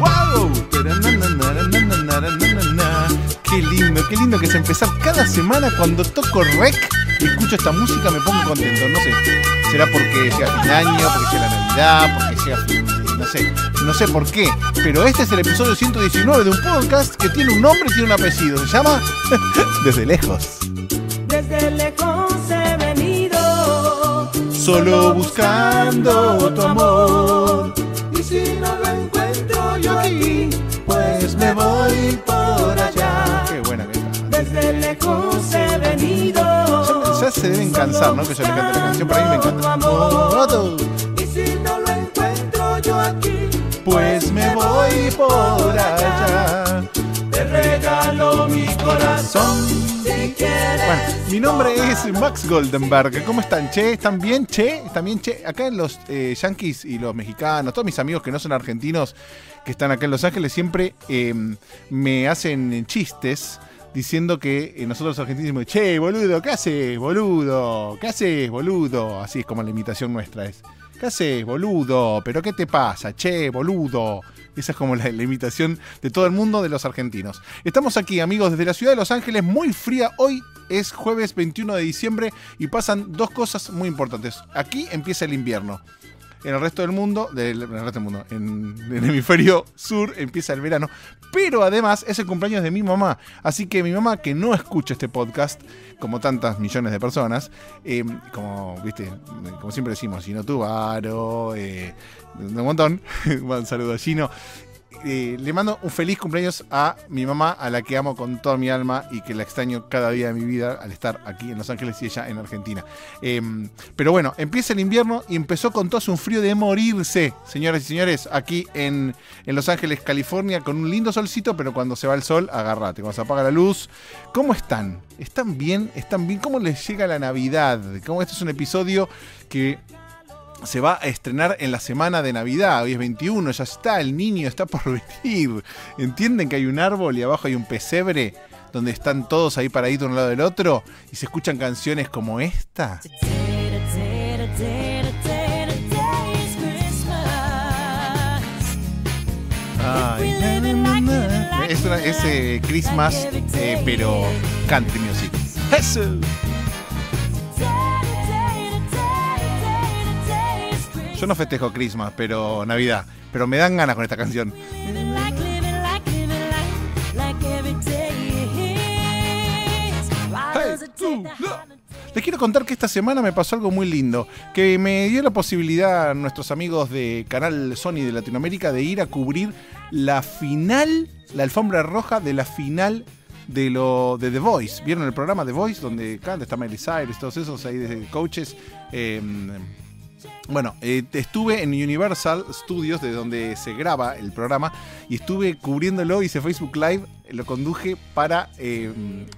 wow. Qué lindo, qué lindo que es empezar cada semana cuando toco rec y escucho esta música me pongo contento. No sé, será porque sea fin de año, porque sea la Navidad, porque sea no sé, no sé por qué, pero este es el episodio 119 de un podcast que tiene un nombre y tiene un apellido. Se llama Desde lejos. Desde lejos he venido solo buscando tu amor y no se deben cansar, ¿no? Que yo les cante la canción, Pero a mí me encanta. Y si no lo encuentro yo aquí, pues me voy por allá. Te regalo mi corazón. bueno, mi nombre es Max Goldenberg. ¿Cómo están, che? ¿Están bien, che? ¿Están bien, che? Acá en los eh, yankees y los mexicanos, todos mis amigos que no son argentinos que están acá en Los Ángeles siempre eh, me hacen chistes diciendo que eh, nosotros argentinos decimos, che, boludo, ¿qué haces, boludo? ¿Qué haces, boludo? Así es como la imitación nuestra es. ¿Qué haces, boludo? ¿Pero qué te pasa? Che, boludo. Esa es como la, imitación de todo el mundo de los argentinos. Estamos aquí, amigos, desde la ciudad de Los Ángeles, muy fría. Hoy es jueves 21 de diciembre y pasan dos cosas muy importantes. Aquí empieza el invierno. En el resto del mundo, del, en el resto del mundo, en, hemisferio sur empieza el verano. Pero además es el cumpleaños de mi mamá. Así que mi mamá, que no escucha este podcast, como tantas millones de personas, eh, como, viste, como siempre decimos, Gino Tubaro, eh, un montón, un saludo a Gino. Eh, le mando un feliz cumpleaños a mi mamá, a la que amo con toda mi alma y que la extraño cada día de mi vida al estar aquí en Los Ángeles y ella en Argentina. Em, pero bueno, empieza el invierno y empezó con todo un frío de morirse, señoras y señores, aquí en, en, Los Ángeles, California, con un lindo solcito, pero cuando se va el sol, agárrate, cuando se apaga la luz. ¿Cómo están? ¿Están bien? ¿Están bien? ¿Cómo les llega la Navidad? ¿Cómo este es un episodio que se va a estrenar en la semana de Navidad. Hoy es 21, ya está, el niño está por venir. ¿Entienden que hay un árbol y abajo hay un pesebre donde están todos ahí paraditos un lado del otro y se escuchan canciones como esta? es, Christmas, eh, pero country music. Yo no festejo Christmas, pero Navidad. Pero me dan ganas con esta canción. Les quiero contar que esta semana me pasó algo muy lindo, que me dio la posibilidad a nuestros amigos de Canal Sony de Latinoamérica de ir a cubrir la final, la alfombra roja de la final de lo de The Voice. ¿Vieron el programa The Voice? Donde canta, está Miley Cyrus, todos esos ahí de coaches. Eh, bueno, eh, estuve en Universal Studios, de donde se graba el programa, y estuve cubriéndolo, hice Facebook Live, lo conduje para, eh,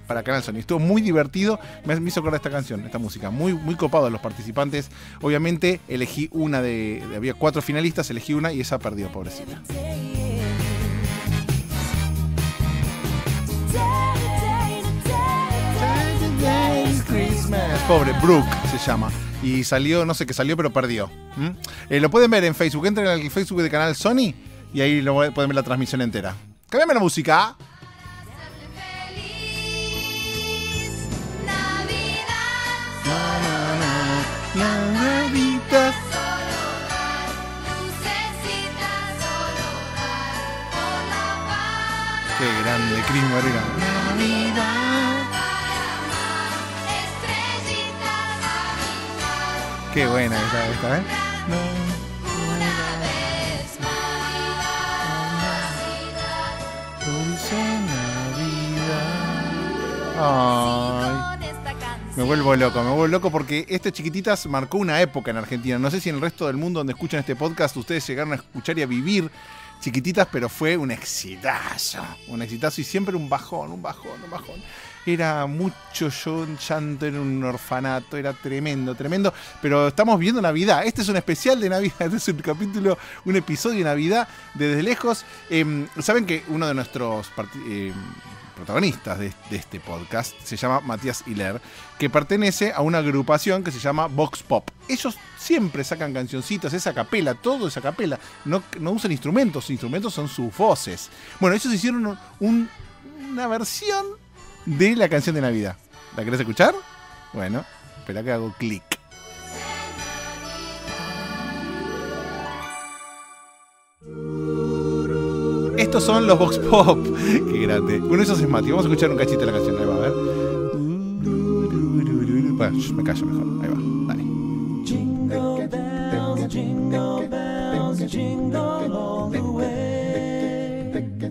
para Canal Sony. Estuvo muy divertido, me, hizo acordar esta canción, esta música, muy, muy copado los participantes. Obviamente elegí una de, de había cuatro finalistas, elegí una y esa perdió, pobrecita. Pobre, Brooke se llama. Y salió, no sé qué salió, pero perdió. ¿Mm? Eh, lo pueden ver en Facebook. Entren al Facebook de canal Sony y ahí lo pueden ver la transmisión entera. Cambiame la música. Qué grande, Cris Morena. Navidad. Qué buena esta, esta ¿eh? Ay, me vuelvo loco, me vuelvo loco porque este chiquititas marcó una época en Argentina. No sé si en el resto del mundo donde escuchan este podcast ustedes llegaron a escuchar y a vivir chiquititas, pero fue un exitazo, un exitazo y siempre un bajón, un bajón, un bajón era mucho yo Chanto en un orfanato, era tremendo, tremendo. Pero estamos viendo Navidad. Este es un especial de Navidad, este es un capítulo, un episodio de Navidad desde lejos. Em, saben que uno de nuestros em, protagonistas de, este podcast se llama Matías Hiler, que pertenece a una agrupación que se llama Vox Pop. Ellos siempre sacan cancioncitas, esa capela, todo esa capela. No, no usan instrumentos, instrumentos son sus voces. Bueno, ellos hicieron una versión de la canción de Navidad. ¿La querés escuchar? Bueno, espera que hago clic. Estos son los Vox Pop. Qué grande. Bueno, eso es Mati. Vamos a escuchar un cachito de la canción. Ahí va, a ver. Bueno, me callo mejor. Ahí va. Dale. jingle all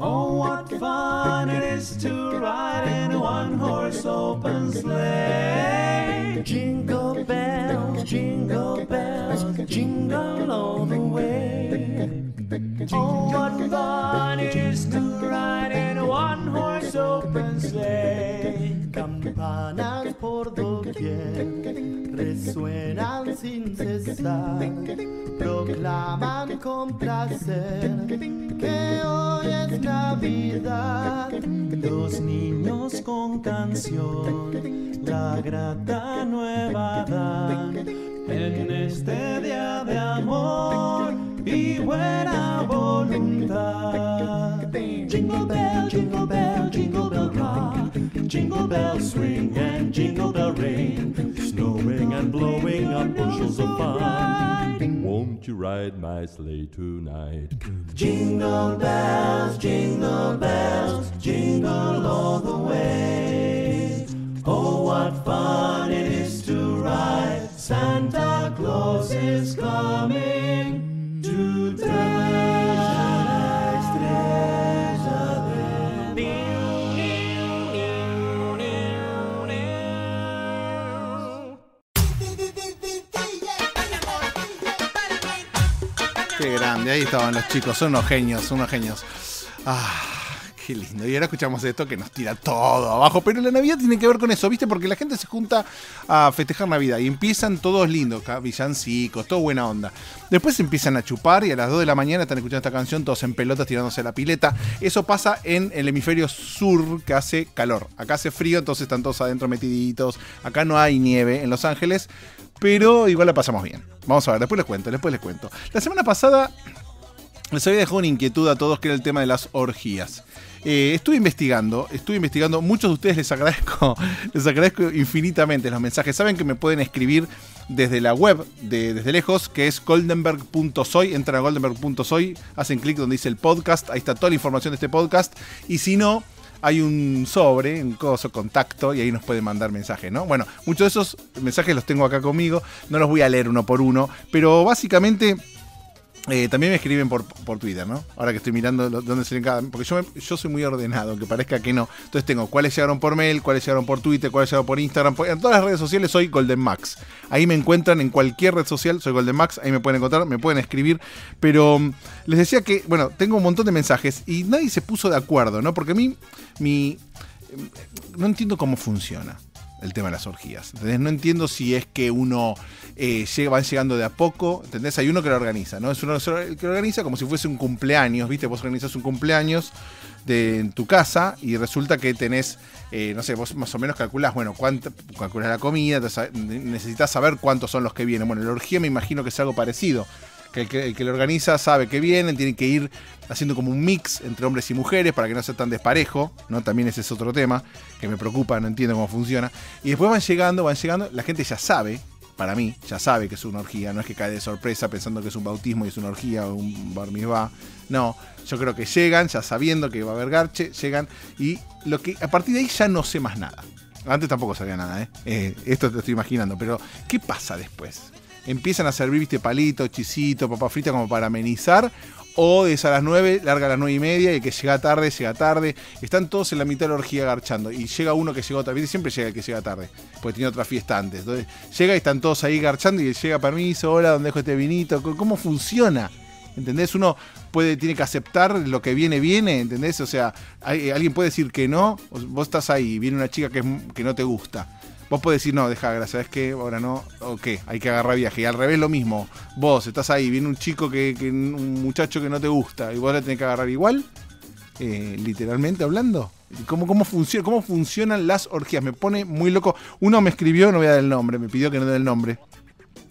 Oh, what fun it is to ride. in a one horse open sleigh. Jingle bells, jingle bells, jingle all the way. Oh, what fun it is to ride in a one horse open sleigh. Campanas por doquier resuenan sin cesar. proclaman con placer que hoy es Navidad. Los niños con canción, la grata nueva dan. En este día de amor y buena voluntad. Jingle bell, jingle jingle Jingle bells swing and jingle bell ring, snowing and blowing up bushels of fun. Won't you ride my sleigh tonight? Jingle bells, jingle bells, jingle all the way. Oh, what fun it is to ride! Santa Claus is coming today. Qué grande, ahí estaban los chicos, son unos genios, unos genios. Ah, qué lindo. Y ahora escuchamos esto que nos tira todo abajo. Pero la Navidad tiene que ver con eso, ¿viste? Porque la gente se junta a festejar Navidad y empiezan todos lindos, villancicos, todo buena onda. Después empiezan a chupar y a las 2 de la mañana están escuchando esta canción, todos en pelotas tirándose la pileta. Eso pasa en el hemisferio sur que hace calor. Acá hace frío, entonces están todos adentro metiditos. Acá no hay nieve. En Los Ángeles pero igual la pasamos bien. Vamos a ver, después les cuento, después les cuento. La semana pasada les había dejado una inquietud a todos que era el tema de las orgías. Eh, estuve investigando, estuve investigando. Muchos de ustedes les agradezco, les agradezco infinitamente los mensajes. Saben que me pueden escribir desde la web, de, desde lejos, que es goldenberg.soy. Entran a goldenberg.soy, hacen clic donde dice el podcast, ahí está toda la información de este podcast. Y si no, hay un sobre, un coso, contacto, y ahí nos puede mandar mensajes, ¿no? Bueno, muchos de esos mensajes los tengo acá conmigo, no los voy a leer uno por uno, pero básicamente eh, también me escriben por, por, Twitter, ¿no? Ahora que estoy mirando dónde se cada. Porque yo, yo soy muy ordenado, aunque parezca que no. Entonces tengo cuáles llegaron por mail, cuáles llegaron por Twitter, cuáles llegaron por Instagram. Pues, en todas las redes sociales soy Golden Max. Ahí me encuentran en cualquier red social, soy Golden Max. Ahí me pueden encontrar, me pueden escribir. Pero mm, les decía que, bueno, tengo un montón de mensajes y nadie se puso de acuerdo, ¿no? Porque a mí, mi. Eh, no entiendo cómo funciona el tema de las orgías. Entonces, no entiendo si es que uno eh, van llegando de a poco, ¿entendés? Hay uno que lo organiza, ¿no? Es uno que lo organiza como si fuese un cumpleaños, ¿viste? Vos organizas un cumpleaños de, en tu casa y resulta que tenés, eh, no sé, vos más o menos calculás, bueno, cuánto, calculás la comida, necesitas saber cuántos son los que vienen. Bueno, la orgía me imagino que es algo parecido que el, que lo organiza sabe que vienen, tienen que ir haciendo como un mix entre hombres y mujeres para que no sea tan desparejo, ¿no? También ese es otro tema que me preocupa, no entiendo cómo funciona. Y después van llegando, van llegando, la gente ya sabe para mí, ya sabe que es una orgía, no es que cae de sorpresa pensando que es un bautismo y es una orgía o un bar No, yo creo que llegan, ya sabiendo que va a haber garche, llegan y lo que a partir de ahí ya no sé más nada. Antes tampoco sabía nada, eh, eh esto te estoy imaginando, pero ¿qué pasa después? empiezan a servir, viste, palito, chisito, papa como para amenizar. O desde a las 9, larga a las 9 y media, y el que llega tarde, llega tarde. Están todos en la mitad de la orgía garchando. Y llega uno que llegó y Siempre llega el que llega tarde, porque tiene otra fiesta antes. Entonces llega y están todos ahí garchando y llega permiso, hola, ¿dónde dejo este vinito? ¿Cómo funciona? ¿Entendés? Uno puede, tiene que aceptar lo que viene, viene, ¿entendés? O sea, alguien puede decir que no, vos estás ahí, viene una chica que, que no te gusta Vos podés decir, no, deja, gracias, que ahora no, ok hay que agarrar viaje. Y al revés lo mismo, vos estás ahí, viene un chico que, un muchacho que no te gusta, y vos le tenés que agarrar igual, eh, literalmente hablando. ¿Cómo, cómo, ¿Cómo funcionan las orgías? Me pone muy loco. Uno me escribió, no voy a dar el nombre, me pidió que no dé el nombre.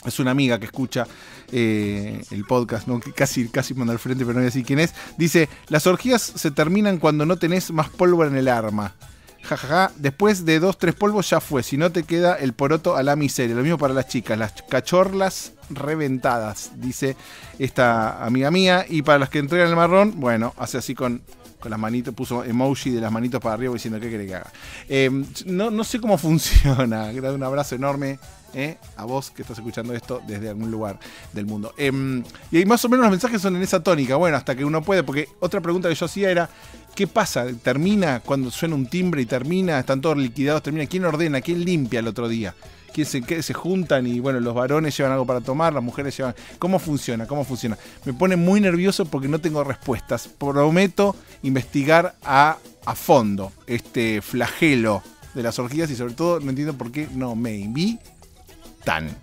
Es una amiga que escucha eh, el podcast, ¿no? casi, casi manda al frente, pero no voy a decir quién es. Dice, las orgías se terminan cuando no tenés más pólvora en el arma jajaja, después de dos, tres polvos ya fue, si no te queda el poroto a la miseria. Lo mismo para las chicas, las cachorlas reventadas, dice esta amiga mía. Y para las que entregan el marrón, bueno, hace así con, con las manitos, puso emoji de las manitos para arriba diciendo qué quiere que haga. Em, no, no, sé cómo funciona, un abrazo enorme. Eh, a vos que estás escuchando esto desde algún lugar del mundo. Em, y más o menos los mensajes son en esa tónica. Bueno, hasta que uno puede, porque otra pregunta que yo hacía era, ¿Qué pasa? ¿Termina cuando suena un timbre y termina? ¿Están todos liquidados? ¿Termina? ¿Quién ordena? ¿Quién limpia el otro día? ¿Quién se, juntan? Y bueno, los varones llevan algo para tomar, las mujeres llevan... ¿Cómo funciona? ¿Cómo funciona? Me pone muy nervioso porque no tengo respuestas. Prometo investigar a, a fondo este flagelo de las orgías y sobre todo no entiendo por qué no me invitan.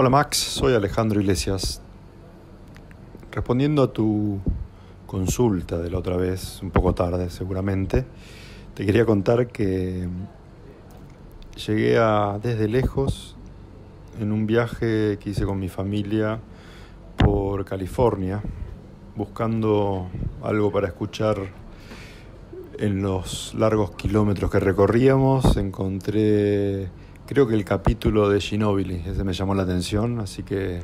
Hola Max, soy Alejandro Iglesias. Respondiendo a tu consulta de la otra vez, un poco tarde seguramente, te quería contar que llegué a, desde lejos en un viaje que hice con mi familia por California, buscando algo para escuchar en los largos kilómetros que recorríamos, encontré Creo que el capítulo de Ginóbili, ese me llamó la atención, así que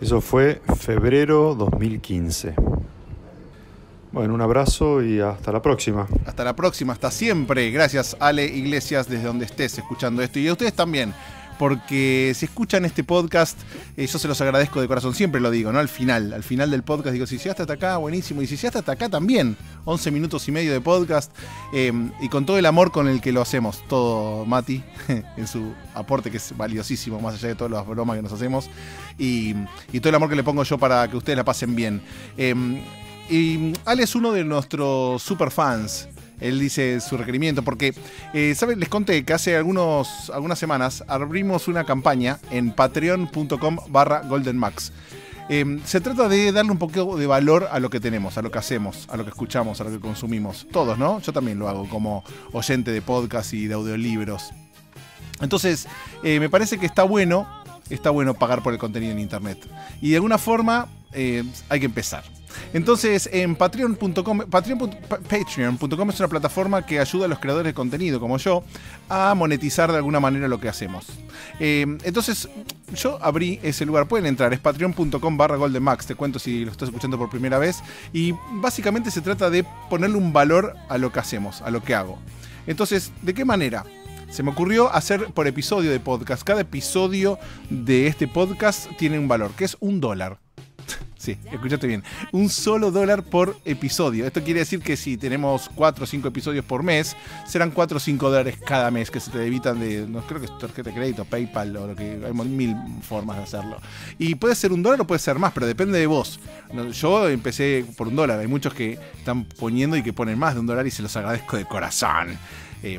eso fue febrero 2015. Bueno, un abrazo y hasta la próxima. Hasta la próxima, hasta siempre. Gracias Ale Iglesias desde donde estés escuchando esto. Y a ustedes también porque si escuchan este podcast, eh, yo se los agradezco de corazón, siempre lo digo, ¿no? Al final, al final del podcast digo, si llegaste hasta acá, buenísimo, y si se hasta acá también, 11 minutos y medio de podcast, em, y con todo el amor con el que lo hacemos, todo Mati, en su aporte que es valiosísimo, más allá de todas las bromas que nos hacemos, y, todo el amor que le pongo yo para que ustedes la pasen bien. Em, y Ale es uno de nuestros superfans él dice su requerimiento, porque, eh, Les conté que hace algunos, algunas semanas abrimos una campaña en patreon.com barra goldenmax. Em, se trata de darle un poco de valor a lo que tenemos, a lo que hacemos, a lo que escuchamos, a lo que consumimos. Todos, ¿no? Yo también lo hago como oyente de podcast y de audiolibros. Entonces, eh, me parece que está bueno, está bueno pagar por el contenido en Internet. Y de alguna forma, eh, hay que empezar. Entonces, en patreon.com, es una plataforma que ayuda a los creadores de contenido como yo a monetizar de alguna manera lo que hacemos. Eh, entonces, yo abrí ese lugar. Pueden entrar, es patreon.com barra goldenmax. Te cuento si lo estás escuchando por primera vez. Y básicamente se trata de ponerle un valor a lo que hacemos, a lo que hago. Entonces, ¿de qué manera? Se me ocurrió hacer por episodio de podcast. Cada episodio de este podcast tiene un valor, que es un dólar. Sí, escuchaste bien. Un solo dólar por episodio. Esto quiere decir que si tenemos 4 o 5 episodios por mes, serán 4 o 5 dólares cada mes que se te debitan de, no creo que es tarjeta de crédito, PayPal o lo que hay mil formas de hacerlo. Y puede ser un dólar o puede ser más, pero depende de vos. Yo empecé por un dólar. Hay muchos que están poniendo y que ponen más de un dólar y se los agradezco de corazón. Eh,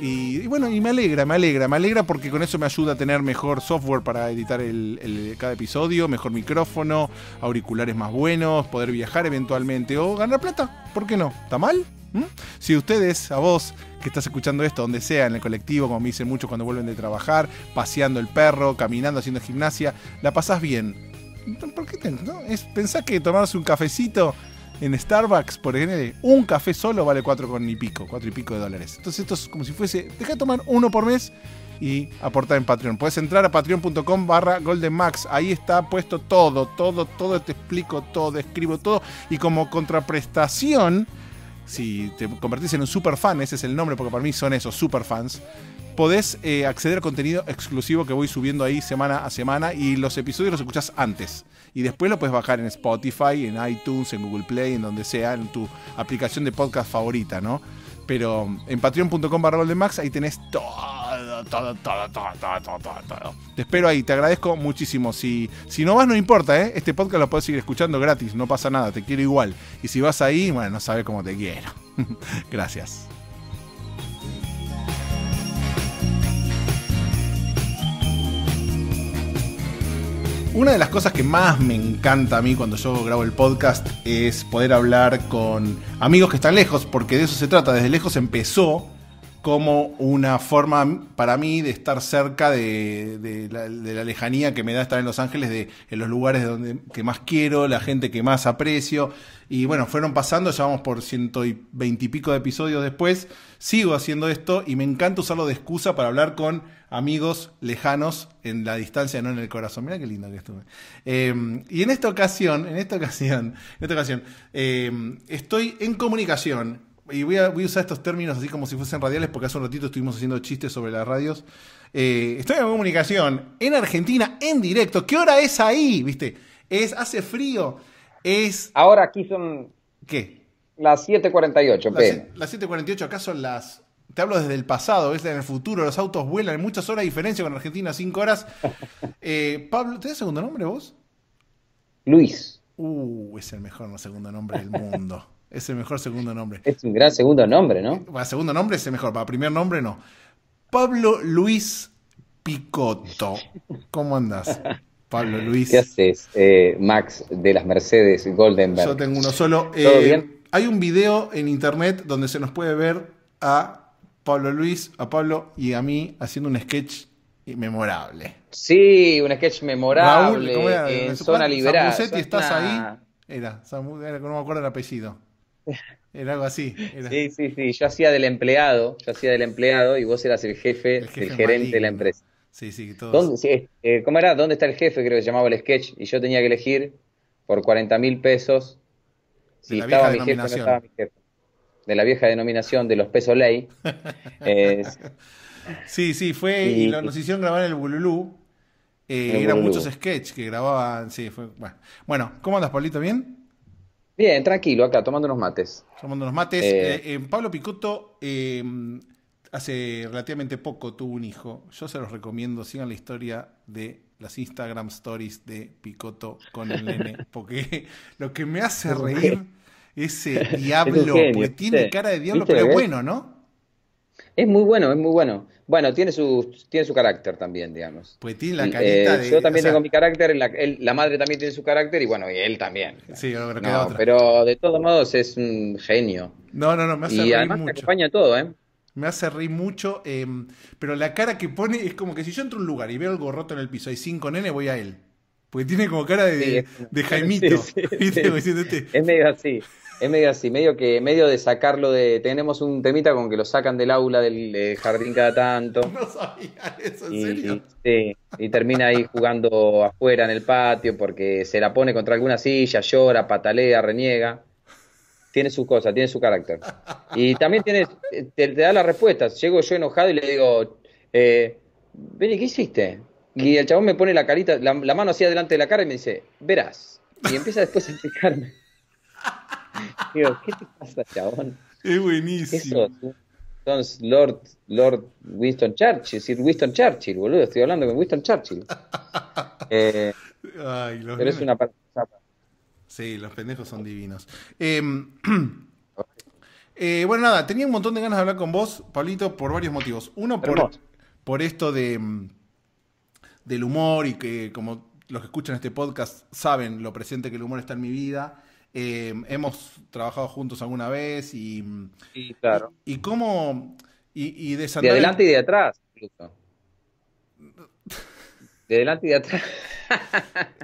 y, bueno, y me alegra, me alegra, me alegra porque con eso me ayuda a tener mejor software para editar el, cada episodio, mejor micrófono, auriculares más buenos, poder viajar eventualmente o ganar plata. ¿Por qué no? ¿Está mal? ¿Mm? Si ustedes, a vos que estás escuchando esto, donde sea, en el colectivo, como me dicen muchos cuando vuelven de trabajar, paseando el perro, caminando, haciendo gimnasia, la pasás bien. ¿Por qué te, no? es, pensás que tomarse un cafecito en Starbucks, por ejemplo, un café solo vale 4 con y pico, 4 y pico de dólares. Entonces esto es como si fuese, deja de tomar uno por mes y aportar en Patreon. Puedes entrar a patreon.com barra goldenmax. Ahí está puesto todo, todo, todo. Te explico todo, escribo todo. Y como contraprestación, si te convertís en un superfan, ese es el nombre porque para mí son esos superfans, podés eh, acceder a contenido exclusivo que voy subiendo ahí semana a semana y los episodios los escuchás antes. Y después lo puedes bajar en Spotify, en iTunes, en Google Play, en donde sea, en tu aplicación de podcast favorita, ¿no? Pero en patreon.com barra de ahí tenés todo, todo, todo, todo, Te espero ahí, te agradezco muchísimo. Si, si no vas, no importa, ¿eh? Este podcast lo puedes seguir escuchando gratis, no pasa nada, te quiero igual. Y si vas ahí, bueno, no sabes cómo te quiero. Gracias. Una de las cosas que más me encanta a mí cuando yo grabo el podcast es poder hablar con amigos que están lejos, porque de eso se trata. Desde lejos empezó como una forma para mí de estar cerca de, la, lejanía que me da estar en Los Ángeles, de, en los lugares donde, que más quiero, la gente que más aprecio. Y bueno, fueron pasando, ya vamos por ciento y pico de episodios después. Sigo haciendo esto y me encanta usarlo de excusa para hablar con amigos lejanos en la distancia, no en el corazón. Mira qué lindo que estuve. Em, y en esta ocasión, en esta ocasión, en esta ocasión, em, estoy en comunicación y voy a, voy a usar estos términos así como si fuesen radiales, porque hace un ratito estuvimos haciendo chistes sobre las radios. Eh, estoy en comunicación, en Argentina, en directo. ¿Qué hora es ahí? ¿Viste? Es, hace frío. Es. Ahora aquí son. ¿Qué? Las 7.48, Las, 7.48, ¿acaso son las te hablo desde el pasado, es en el futuro, los autos vuelan, muchas horas de diferencia con Argentina, 5 horas. Eh, Pablo, ¿tenés segundo nombre vos? Luis. Uh, es el mejor segundo nombre del mundo. Es el mejor segundo nombre. Es un gran segundo nombre, ¿no? Para eh, segundo nombre es el mejor, para primer nombre no. Pablo Luis Picotto. ¿Cómo andas Pablo Luis. ¿Qué haces, eh, Max de las Mercedes Goldenberg? Yo tengo uno solo. Eh, bien? Hay un video en internet donde se nos puede ver a Pablo Luis, a Pablo y a mí haciendo un sketch memorable. Sí, un sketch memorable en zona liberal. estás ahí. era, no me acuerdo el apellido. Era algo así. Sí, sí, sí. Yo hacía del empleado, yo hacía del empleado y vos eras el jefe, el, gerente de la empresa. Sí, sí, eh, ¿Cómo era? ¿Dónde está el jefe? Creo que se llamaba el sketch. Y yo tenía que elegir por 40 mil pesos si estaba mi jefe De la vieja denominación de los pesos ley. sí, sí, fue. Y, nos hicieron grabar el Bululú. Eh, eran muchos sketches que grababan. Sí, Bueno. ¿cómo andas, Paulito? ¿Bien? Bien, tranquilo, acá, tomando unos mates. Tomando unos mates. Eh. Eh, Pablo Picotto em, hace relativamente poco tuvo un hijo. Yo se los recomiendo, sigan la historia de las Instagram Stories de Picoto con el nene, porque lo que me hace reír ese eh, diablo, porque tiene cara de diablo, pero es bueno, ¿no? Es muy bueno, es muy bueno. Bueno, tiene su, tiene su carácter también, digamos. Pues tiene la carita eh, Yo también tengo mi carácter, la, madre también tiene su carácter y bueno, y él también. Sí, creo que Pero de todos modos es un genio. No, no, no, me hace Y mucho. acompaña todo, ¿eh? me hace reír mucho, eh, pero la cara que pone es como que si yo entro a un lugar y veo algo roto en el piso, hay cinco nene, voy a él. Porque tiene como cara de, Jaimito. Es medio así. Es medio así, medio que, medio de sacarlo de. Tenemos un temita con que lo sacan del aula del, jardín cada tanto. No sabía eso, ¿en y, sí, y termina ahí jugando afuera en el patio porque se la pone contra alguna silla, llora, patalea, reniega. Tiene sus cosas tiene su carácter. Y también tiene, te, da las respuestas. Llego yo enojado y le digo, eh, ¿qué hiciste? Y el chabón me pone la carita, la, mano así adelante de la cara y me dice, verás. Y empieza después a explicarme. Digo, ¿qué te pasa, chabón? Es buenísimo. Lord, Lord Winston Churchill, Sir Winston Churchill, boludo, estoy hablando con Winston Churchill. Eh, los pero es una parte. Sí, los pendejos son divinos. Em, eh, bueno, nada, tenía un montón de ganas de hablar con vos, Pablito, por varios motivos. Uno, por, por esto de mm, del humor y que como los que escuchan este podcast saben lo presente que el humor está en mi vida eh, hemos trabajado juntos alguna vez y. claro. Y, cómo. Y, de, adelante y de atrás, De adelante y de atrás.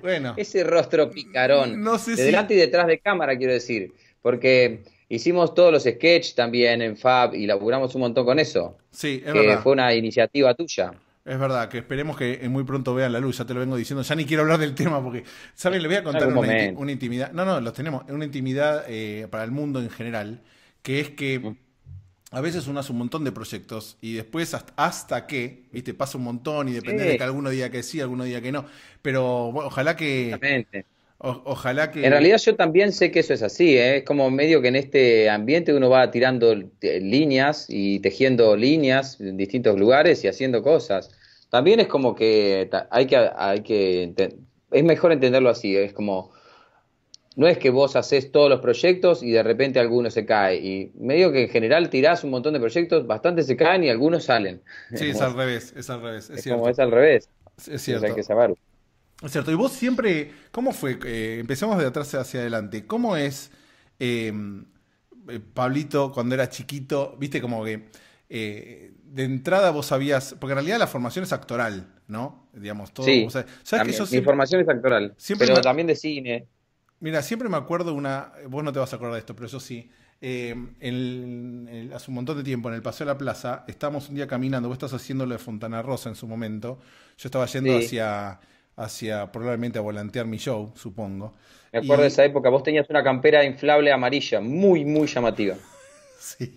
Bueno. Ese rostro picarón. de si... delante y detrás de cámara, quiero decir. Porque hicimos todos los sketches también en Fab y laburamos un montón con eso. Sí, que fue una iniciativa tuya. Es verdad, que esperemos que muy pronto vean la luz, ya te lo vengo diciendo, ya ni quiero hablar del tema porque, ¿sabes? Le voy a contar una, intimidad, no, no, los tenemos, una intimidad eh, para el mundo en general, que es que mm. a veces uno hace un montón de proyectos y después hasta, que, viste, pasa un montón y depende de que alguno diga que sí, alguno diga que no, pero ojalá que ojalá que. En realidad, yo también sé que eso es así. ¿eh? Es como medio que en este ambiente uno va tirando eh, líneas y tejiendo líneas en distintos lugares y haciendo cosas. También es como que hay que. Hay que es mejor entenderlo así. Es como. No es que vos haces todos los proyectos y de repente alguno se cae. Y medio que en general tirás un montón de proyectos, bastante se caen y algunos salen. Sí, es al revés, es al revés. Es, como es al revés. Es cierto. Hay que saberlo. Es cierto, y vos siempre, ¿cómo fue? empezamos eh, empecemos de atrás hacia adelante. ¿Cómo es em, eh, Pablito cuando era chiquito? Viste como que eh, de entrada vos sabías, porque en realidad la formación es actoral, ¿no? Digamos, todo. Sí, mi formación es actoral, siempre pero también de cine. Mira, siempre me acuerdo una, vos no te vas a acordar de esto, pero yo sí. Em, hace un montón de tiempo en el Paseo de la Plaza, estábamos un día caminando, vos estás haciendo lo de Fontana Rosa en su momento, yo estaba yendo hacia hacia probablemente a volantear mi show, supongo. Me acuerdo de esa época, vos tenías una campera inflable amarilla, muy, muy llamativa. Sí,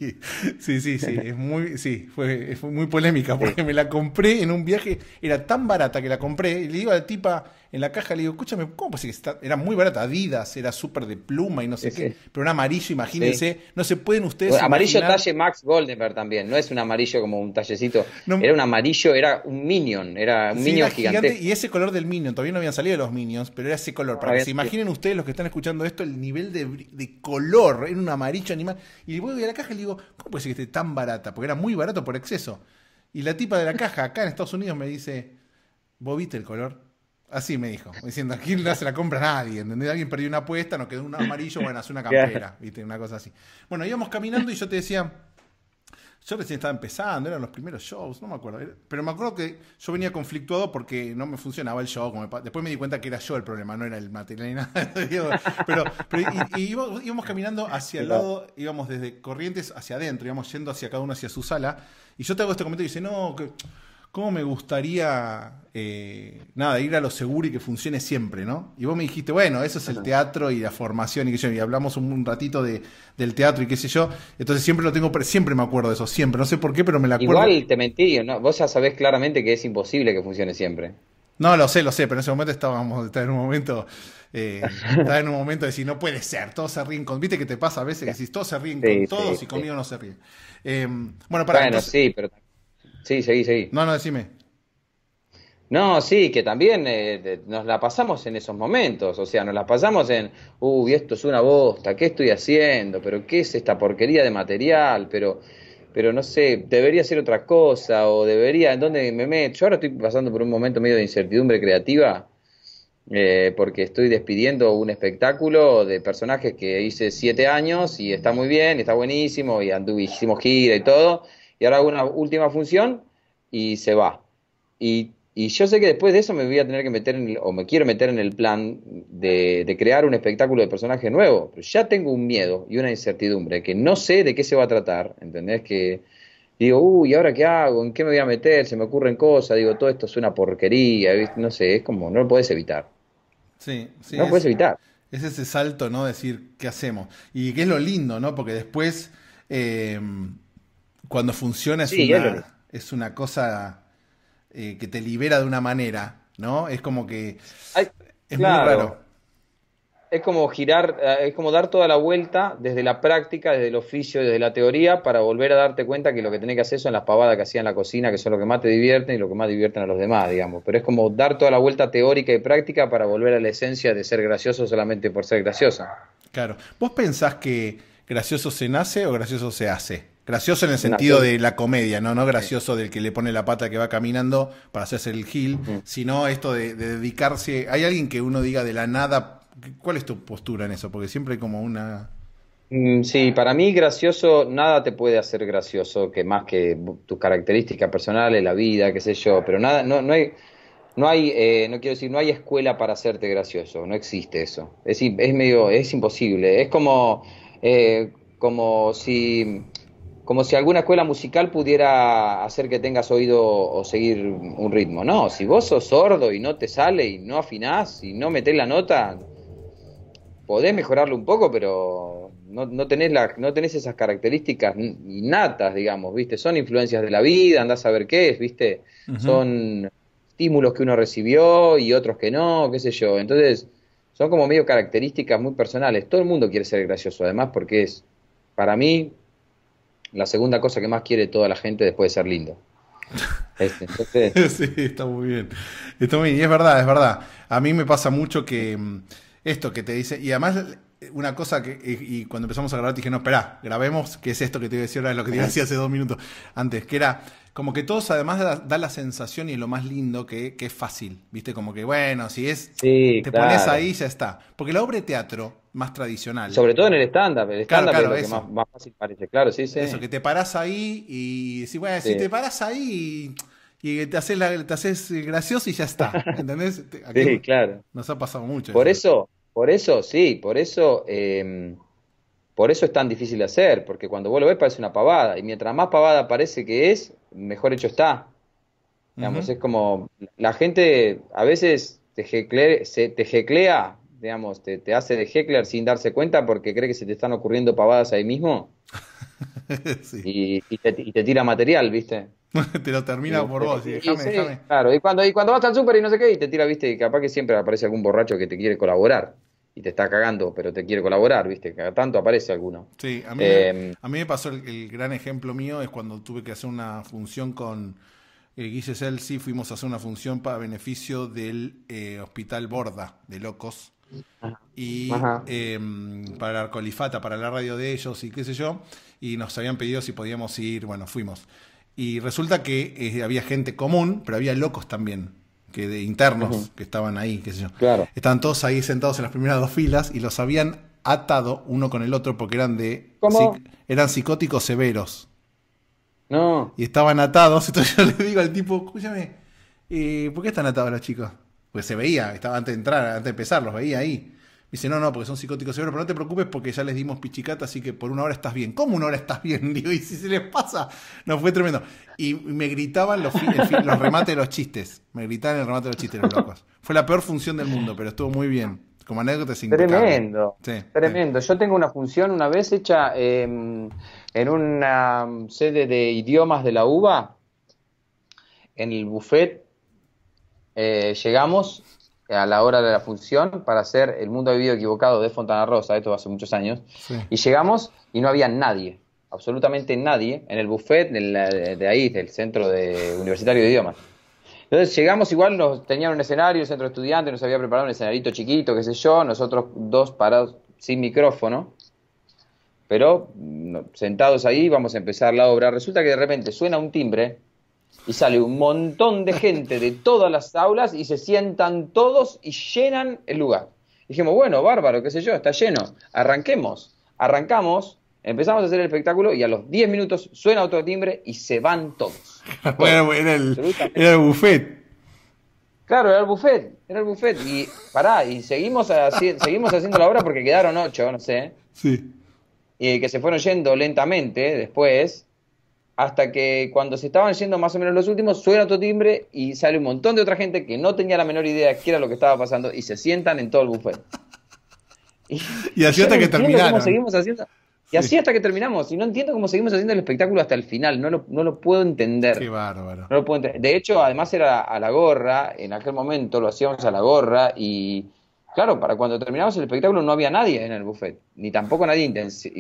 sí, sí, sí, es muy, sí, fue, fue muy polémica porque me la compré en un viaje, era tan barata que la compré, y le digo a la tipa, en la caja, le digo, escúchame, ¿cómo puede ser que está? Era muy barata, Adidas, era súper de pluma y no sé qué, pero un amarillo, imagínense, no se pueden ustedes. amarillo talle Max Goldenberg también, no es un amarillo como un tallecito, era un amarillo, era un minion, era un minion gigante. Y ese color del minion, todavía no habían salido los minions, pero era ese color, para que se imaginen ustedes los que están escuchando esto, el nivel de, color, era un amarillo animal. Y le voy a la caja y le digo, ¿cómo puede ser que esté tan barata? Porque era muy barato por exceso. Y la tipa de la caja acá en Estados Unidos me dice, ¿vos viste el color? Así me dijo, diciendo, aquí no se la compra nadie, ¿entendés? Alguien perdió una apuesta, nos quedó un amarillo, bueno, hace una campera, ¿viste? Una cosa así. Bueno, íbamos caminando y yo te decía, yo recién estaba empezando, eran los primeros shows, no me acuerdo. Pero me acuerdo que yo venía conflictuado porque no me funcionaba el show. Como después me di cuenta que era yo el problema, no era el material ni nada. pero, íbamos, íbamos, caminando hacia el lado, íbamos desde Corrientes hacia adentro, íbamos yendo hacia cada uno hacia su sala. Y yo te hago este comentario y dice, no, que cómo me gustaría, eh, nada, ir a lo seguro y que funcione siempre, ¿no? Y vos me dijiste, bueno, eso es el teatro y la formación y qué sé yo, y hablamos un, ratito del teatro y qué sé yo, entonces siempre lo tengo, siempre me acuerdo de eso, siempre, no sé por qué, pero me la acuerdo. Igual te mentí, ¿no? vos ya sabés claramente que es imposible que funcione siempre. No, lo sé, lo sé, pero en ese momento estábamos, estaba en un momento... Eh, en un momento de decir, no puede ser, todos se ríen Viste que te pasa a veces que decís, todos se ríen con todos y conmigo no se ríen. Em, bueno, para Bueno, sí, pero Sí, seguí, seguí. No, no, decime. No, sí, que también eh, nos la pasamos en esos momentos, o sea, nos la pasamos en, uy, esto es una bosta, ¿qué estoy haciendo? ¿Pero qué es esta porquería de material? Pero, pero no sé, debería ser otra cosa, o debería, ¿en dónde me meto? Yo ahora estoy pasando por un momento medio de incertidumbre creativa, eh, porque estoy despidiendo un espectáculo de personajes que hice siete años y está muy bien, está buenísimo, y anduvimos gira y todo y ahora hago una última función y se va. Y, yo sé que después de eso me voy a tener que meter en o me quiero meter en el plan de, crear un espectáculo de personaje nuevo, pero ya tengo un miedo y una incertidumbre que no sé de qué se va a tratar, ¿entendés? Que digo, uy, ¿ahora qué hago? ¿En qué me voy a meter? Se me ocurren cosas, digo, todo esto es una porquería, no sé, es como, no lo puedes evitar. Sí, sí. No lo podés evitar. Es ese salto, ¿no? Decir, ¿qué hacemos? Y que es lo lindo, ¿no? Porque después... Eh, cuando funciona es, una, es una cosa eh, que te libera de una manera, ¿no? Es como que es muy raro. Es como girar, eh, es como dar toda la vuelta desde la práctica, desde el oficio, desde la teoría, para volver a darte cuenta que lo que tenés que hacer son las pavadas que hacían en la cocina, que son lo que más te divierten y lo que más divierten a los demás, digamos. Pero es como dar toda la vuelta teórica y práctica para volver a la esencia de ser gracioso solamente por ser graciosa. Claro. ¿Vos pensás que gracioso se nace o gracioso se hace? Gracioso en el sentido de la comedia, ¿no? No gracioso del que le pone la pata que va caminando para hacerse el gil, sino esto de, dedicarse. ¿Hay alguien que uno diga de la nada? ¿Cuál es tu postura en eso? Porque siempre hay como una. Mm, sí, para mí gracioso, nada te puede hacer gracioso, que más que tus características personales, la vida, qué sé yo, pero nada, no, no hay, no hay, eh, no quiero decir, no hay escuela para hacerte gracioso, no existe eso. Es, es medio, es imposible, es como, eh, como si como si alguna escuela musical pudiera hacer que tengas oído o seguir un ritmo. No, si vos sos sordo y no te sale y no afinás y no metés la nota, podés mejorarlo un poco, pero no, no, tenés, la, no tenés esas características innatas, digamos, ¿viste? Son influencias de la vida, andás a ver qué es, ¿viste? Son estímulos que uno recibió y otros que no, qué sé yo. Entonces, son como medio características muy personales. Todo el mundo quiere ser gracioso, además, porque es, para mí, la segunda cosa que más quiere toda la gente después de ser lindo. Este, sí, está muy bien. Y es verdad, es verdad. A mí me pasa mucho que mm, esto que te dice, y además una cosa que, y, cuando empezamos a grabar te dije, no, espera, grabemos, que es esto que te iba a decir ahora, es lo que te decía hace dos minutos antes, que era como que todos además da, la sensación y lo más lindo que, es fácil, ¿viste? Como que, bueno, si es, te pones ahí ya está. Porque la obra de teatro más tradicional. Sobre todo en el estándar, el estándar es lo que más, fácil parece, claro, sí, sí. Eso, que te parás ahí y decís, bueno, si te parás ahí y, te, haces la, te gracioso y ya está, ¿entendés? sí, claro. Nos ha pasado mucho. Por eso, por eso, sí, por eso... Em, por eso es tan difícil de hacer, porque cuando vos lo ves parece una pavada, y mientras más pavada parece que es, mejor hecho está. Digamos, es como la gente a veces te, se, te jeclea digamos, te, hace de heckler sin darse cuenta porque cree que se te están ocurriendo pavadas ahí mismo. y, te, tira material, ¿viste? te lo termina por vos, y déjame, Claro, y cuando, vas al súper y no sé qué, y te tira, ¿viste? Y capaz que siempre aparece algún borracho que te quiere colaborar y te está cagando, pero te quiere colaborar, ¿viste? Cada tanto aparece alguno. Sí, a mí, em, a me pasó el, gran ejemplo mío, es cuando tuve que hacer una función con eh, Guille fuimos a hacer una función para beneficio del eh, Hospital Borda de Locos, y em, para la Arcolifata, para la radio de ellos y qué sé yo, y nos habían pedido si podíamos ir, bueno, fuimos. Y resulta que eh, había gente común, pero había locos también, que de internos que estaban ahí, qué sé yo. Claro. Estaban todos ahí sentados en las primeras dos filas y los habían atado uno con el otro porque eran de eran psicóticos severos. No. Y estaban atados, entonces yo le digo al tipo, escúchame, eh, ¿por qué están atados los chicos? Pues se veía, estaba antes de entrar, antes de empezar, los veía ahí. dice, no, no, porque son psicóticos severos, pero no te preocupes porque ya les dimos pichicata, así que por una hora estás bien. ¿Cómo una hora estás bien? Digo, y si se les pasa, no fue tremendo. Y me gritaban los, remates de los chistes. Me gritaban el remate de los chistes, los locos. Fue la peor función del mundo, pero estuvo muy bien. Como anécdota sin Tremendo. tremendo. Yo tengo una función una vez hecha em, en una sede de idiomas de la UBA, en el buffet eh, llegamos a la hora de la función para hacer El Mundo Vivido Equivocado de Fontana Rosa, esto hace muchos años, y llegamos y no había nadie, absolutamente nadie, en el buffet de, ahí, del Centro de Universitario de Idiomas. Entonces llegamos igual, nos tenían un escenario, el centro de nos había preparado un escenarito chiquito, qué sé yo, nosotros dos parados sin micrófono, pero mm, sentados ahí vamos a empezar la obra. Resulta que de repente suena un timbre y sale un montón de gente de todas las aulas y se sientan todos y llenan el lugar. Dijimos, bueno, bárbaro, qué sé yo, está lleno, arranquemos. Arrancamos, empezamos a hacer el espectáculo y a los 10 minutos suena otro timbre y se van todos. era el, buffet. Claro, era el buffet, era el buffet. Y pará, y seguimos, seguimos haciendo la obra porque quedaron ocho, no sé. Sí. Y que se fueron yendo lentamente después hasta que cuando se estaban yendo más o menos los últimos, suena otro timbre y sale un montón de otra gente que no tenía la menor idea de qué era lo que estaba pasando y se sientan en todo el buffet. Y, así hasta que terminaron. y así hasta que terminamos. Y no entiendo cómo seguimos haciendo el espectáculo hasta el final. No lo, no lo puedo entender. Qué bárbaro. De hecho, además era a la gorra. En aquel momento lo hacíamos a la gorra y Claro, para cuando terminamos el espectáculo no había nadie en el buffet, ni tampoco nadie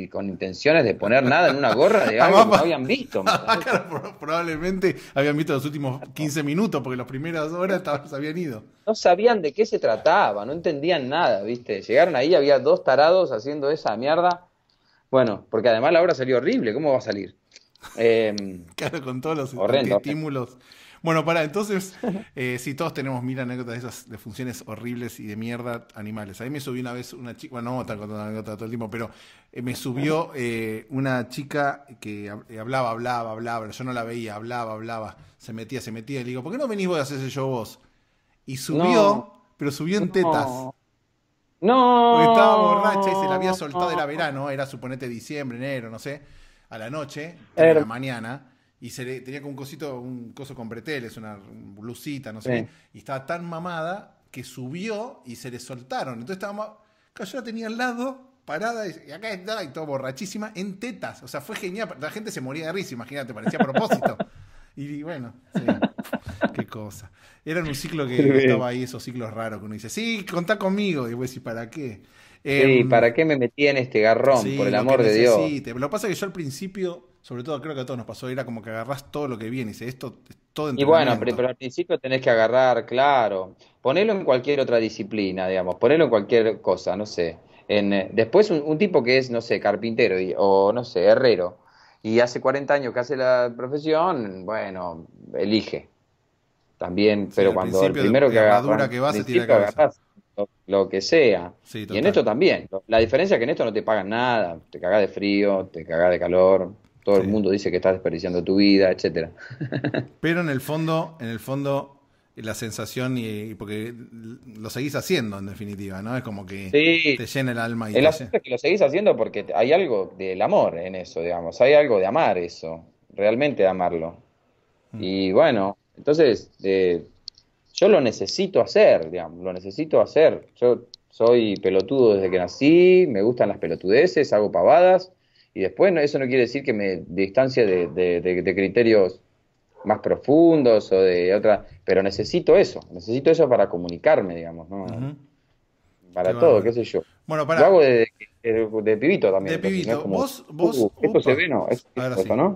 con intenciones de poner nada en una gorra de algo no habían visto. probablemente habían visto los últimos 15 minutos, porque las primeras horas se habían ido. No sabían de qué se trataba, no entendían nada, ¿viste? Llegaron ahí, había dos tarados haciendo esa mierda. Bueno, porque además la obra salió horrible, ¿cómo va a salir? Eh, claro, con todos los estímulos bueno, para, entonces, eh, sí, todos tenemos mil anécdotas de esas de funciones horribles y de mierda animales. A mí me subió una vez una chica, bueno, no voy a estar contando todo el tiempo, pero eh, me subió eh, una chica que eh, hablaba, hablaba, hablaba, yo no la veía, hablaba, hablaba, se metía, se metía, y le digo, ¿por qué no venís vos a hacer ese vos? Y subió, pero subió en tetas. No. Porque estaba borracha y se la había soltado, era verano, era suponete diciembre, enero, no sé, a la noche, a la mañana y se le, tenía como un cosito, un coso con breteles, una blusita, no sé y estaba tan mamada que subió y se le soltaron. Entonces estábamos, yo la tenía al lado, parada, y acá está, y todo borrachísima, en tetas. O sea, fue genial, la gente se moría de risa, imagínate, parecía a propósito. y bueno, qué cosa. Era un ciclo que estaba ahí, esos ciclos raros que uno dice, sí, contá conmigo, y a decir ¿para qué? sí, em, ¿para qué me metí en este garrón? por el amor de Dios. Lo que pasa es que yo al principio sobre todo creo que a todos nos pasó, era como que agarras todo lo que viene y esto todo Y bueno, pero, al principio tenés que agarrar, claro, ponelo en cualquier otra disciplina, digamos, ponelo en cualquier cosa, no sé. En, eh, después un, tipo que es, no sé, carpintero o, no sé, herrero, y hace 40 años que hace la profesión, bueno, elige. También, pero cuando el primero que agarras lo, que sea. y en esto también. La diferencia es que en esto no te pagan nada, te cagás de frío, te cagás de calor, todo el mundo dice que estás desperdiciando tu vida, etcétera. Pero en el fondo, en el fondo, la sensación y, porque lo seguís haciendo en definitiva, ¿no? Es como que te llena el alma y el asunto es que lo seguís haciendo porque hay algo del amor en eso, digamos, hay algo de amar eso, realmente de amarlo. Mm. Y bueno, entonces eh, yo lo necesito hacer, digamos, lo necesito hacer. Yo soy pelotudo desde que nací, me gustan las pelotudeces, hago pavadas y después eso no quiere decir que me distancie de, criterios más profundos o de otra, pero necesito eso, necesito eso para comunicarme, digamos, ¿no? Para todo, qué sé yo. Bueno, para... Lo hago de, pibito también. De pibito. vos, vos... Uh, esto se ve, ¿no?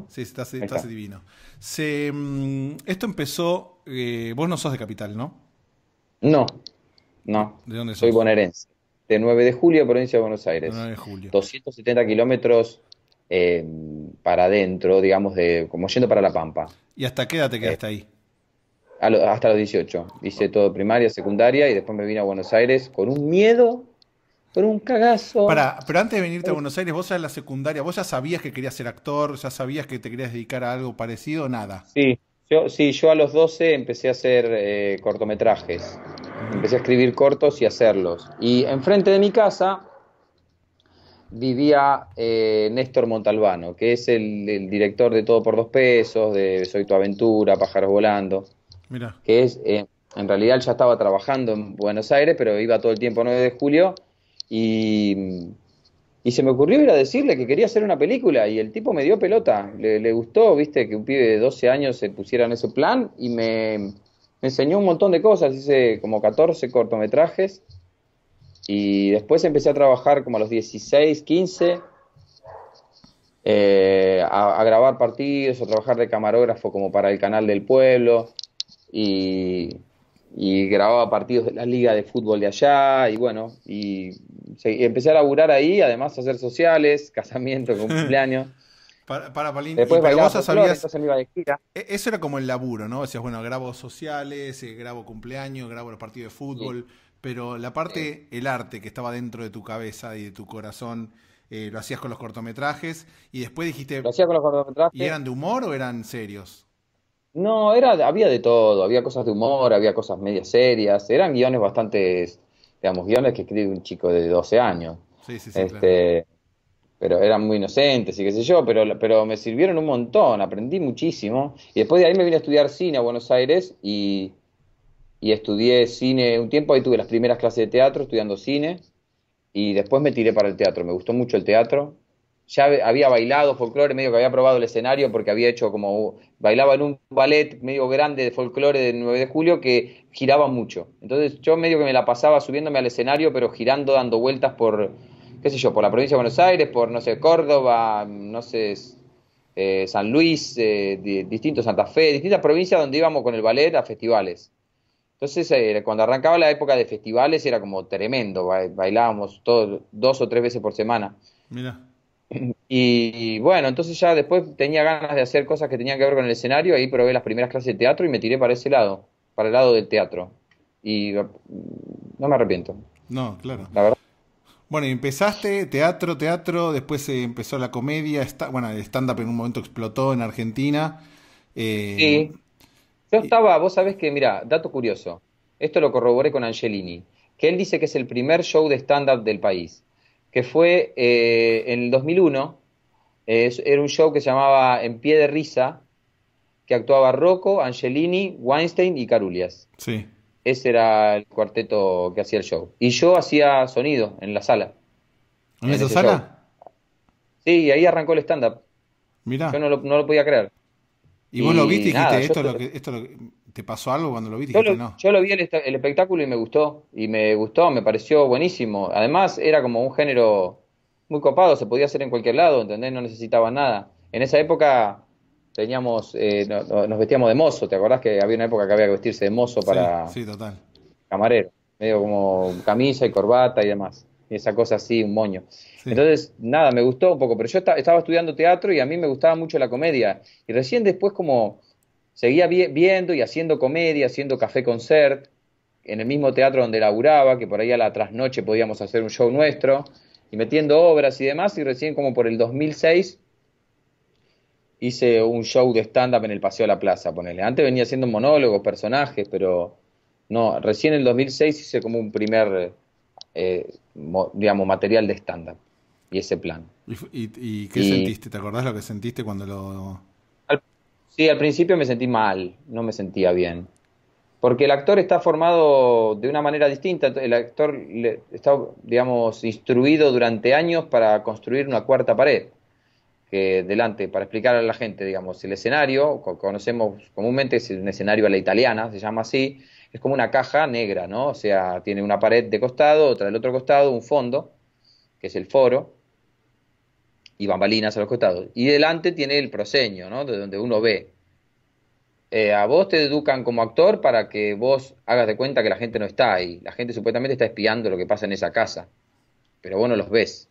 sí. estás, está. divino. Se, mm, esto empezó... Eh, vos no sos de Capital, ¿no? No, no. ¿De dónde sos? Soy bonaerense. De 9 de julio, provincia de Buenos Aires. 9 de julio. 270 kilómetros Em, para adentro, digamos, de, como yendo para La Pampa. ¿Y hasta qué edad te quedaste eh, ahí? hasta los 18. Hice todo primaria, secundaria y después me vine a Buenos Aires con un miedo, con un cagazo. pero antes de venirte a Buenos Aires, vos ya en la secundaria, vos ya sabías que querías ser actor, ya sabías que te querías dedicar a algo parecido, nada. Sí, yo, sí, yo a los 12 empecé a hacer eh, cortometrajes. Empecé a escribir cortos y hacerlos. Y enfrente de mi casa vivía eh, Néstor Montalbano, que es el, director de Todo por Dos Pesos, de Soy tu Aventura, Pájaros Volando. Que es, eh, en realidad él ya estaba trabajando en Buenos Aires, pero iba todo el tiempo 9 de julio y, y se me ocurrió ir a decirle que quería hacer una película y el tipo me dio pelota. Le, gustó, viste, que un pibe de 12 años se pusiera en ese plan y me, me enseñó un montón de cosas, hice como 14 cortometrajes y después empecé a trabajar como a los 16, 15, eh, a, grabar partidos, a trabajar de camarógrafo como para el canal del pueblo. Y, grababa partidos de la liga de fútbol de allá. Y bueno, y, empecé a laburar ahí, además hacer sociales, casamientos, cumpleaños. Para, para Palín, Después vos sabías. E, eso era como el laburo, ¿no? Decías, bueno, grabo sociales, eh, grabo cumpleaños, grabo los partidos de fútbol. Pero la parte, el arte que estaba dentro de tu cabeza y de tu corazón, eh, lo hacías con los cortometrajes y después dijiste... Lo hacía con los cortometrajes. ¿Y eran de humor o eran serios? No, era, había de todo, había cosas de humor, había cosas medias serias, eran guiones bastante, digamos, guiones que escribe un chico de 12 años. Sí, sí, sí. Este, Pero eran muy inocentes y qué sé yo, pero, pero me sirvieron un montón, aprendí muchísimo. Y después de ahí me vine a estudiar cine a Buenos Aires y y estudié cine un tiempo, ahí tuve las primeras clases de teatro estudiando cine y después me tiré para el teatro, me gustó mucho el teatro. Ya había bailado folclore, medio que había probado el escenario porque había hecho como bailaba en un ballet medio grande de folclore del 9 de julio que giraba mucho. Entonces yo medio que me la pasaba subiéndome al escenario, pero girando, dando vueltas por qué sé yo, por la provincia de Buenos Aires, por no sé, Córdoba, no sé, eh, San Luis, eh, distintos Santa Fe, distintas provincias donde íbamos con el ballet a festivales. Entonces, eh, cuando arrancaba la época de festivales era como tremendo, bailábamos todos dos o tres veces por semana. Mira. Y, bueno, entonces ya después tenía ganas de hacer cosas que tenían que ver con el escenario, ahí probé las primeras clases de teatro y me tiré para ese lado, para el lado del teatro. Y mm, no me arrepiento. No, claro. La verdad. Bueno, empezaste teatro, teatro, después eh, empezó la comedia, está, bueno, el stand-up en un momento explotó en Argentina. Eh, sí yo estaba, vos sabés que, mira, dato curioso, esto lo corroboré con Angelini, que él dice que es el primer show de stand-up del país, que fue eh, en el 2001, era un show que se llamaba En pie de risa, que actuaba Rocco, Angelini, Weinstein y Carulias. Sí. Ese era el cuarteto que hacía el show. Y yo hacía sonido en la sala. ¿En, esa sala? Sí, y ahí arrancó el stand-up. Mira. Yo no lo, no lo podía creer. Y, vos lo viste y dijiste, esto, ¿te pasó algo cuando lo viste? Yo, dijiste, no. yo lo vi en el, espectáculo y me gustó, y me gustó, me pareció buenísimo. Además, era como un género muy copado, se podía hacer en cualquier lado, ¿entendés? No necesitaba nada. En esa época teníamos, eh, nos vestíamos de mozo, ¿te acordás que había una época que había que vestirse de mozo para camarero? Medio como camisa y corbata y demás esa cosa así, un moño. Entonces, nada, me gustó un poco, pero yo estaba estudiando teatro y a mí me gustaba mucho la comedia. Y recién después como seguía viendo y haciendo comedia, haciendo café concert, en el mismo teatro donde laburaba, que por ahí a la trasnoche podíamos hacer un show nuestro, y metiendo obras y demás, y recién como por el 2006 hice un show de stand-up en el Paseo de la Plaza, ponele. Antes venía haciendo monólogos, personajes, pero no, recién en el 2006 hice como un primer... Eh, digamos, material de estándar y ese plan. ¿Y, qué sentiste? ¿Te acordás lo que sentiste cuando lo...? sí, al principio me sentí mal, no me sentía bien. Porque el actor está formado de una manera distinta, el actor le, está, digamos, instruido durante años para construir una cuarta pared que delante, para explicar a la gente, digamos, el escenario, conocemos comúnmente es un escenario a la italiana, se llama así, es como una caja negra, ¿no? O sea, tiene una pared de costado, otra del otro costado, un fondo, que es el foro, y bambalinas a los costados. Y delante tiene el proseño, ¿no? De donde uno ve. Eh, a vos te educan como actor para que vos hagas de cuenta que la gente no está ahí. La gente supuestamente está espiando lo que pasa en esa casa, pero vos no los ves.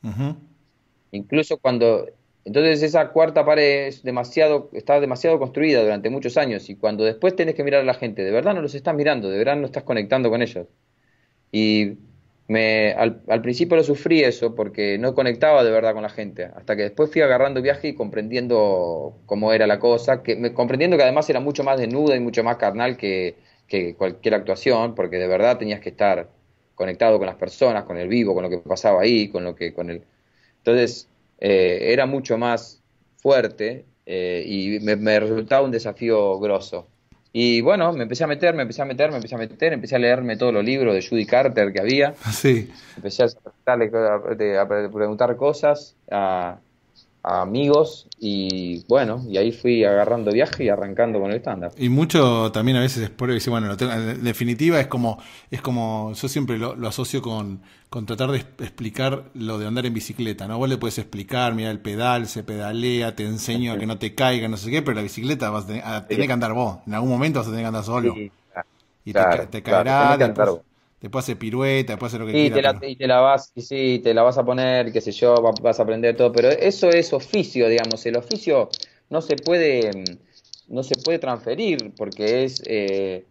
Incluso cuando entonces esa cuarta pared es demasiado, está demasiado construida durante muchos años y cuando después tenés que mirar a la gente, de verdad no los estás mirando, de verdad no estás conectando con ellos. Y me, al, principio lo sufrí eso porque no conectaba de verdad con la gente, hasta que después fui agarrando viaje y comprendiendo cómo era la cosa, que, me, comprendiendo que además era mucho más desnuda y mucho más carnal que, que cualquier actuación, porque de verdad tenías que estar conectado con las personas, con el vivo, con lo que pasaba ahí, con lo que, con el... Entonces, eh, era mucho más fuerte eh, y me, resultaba un desafío grosso. Y bueno, me empecé a meter, me empecé a meter, me empecé a meter, empecé a leerme todos los libros de Judy Carter que había. Ah, sí. Empecé a, a preguntar cosas, a, amigos y bueno, y ahí fui agarrando viaje y arrancando con el estándar. Y mucho también a veces es por dice, bueno, en definitiva es como, es como yo siempre lo, asocio con, con, tratar de explicar lo de andar en bicicleta, ¿no? Vos le puedes explicar, mira el pedal, se pedalea, te enseño a que no te caiga, no sé qué, pero la bicicleta vas a tener, que andar vos, en algún momento vas a tener que andar solo. y te, caerá te hace pirueta, después hace lo que Te la, y te la vas, sí, te la vas a poner, qué sé yo, vas a aprender todo, pero eso es oficio, digamos, el oficio no se puede, no se puede transferir porque es eh,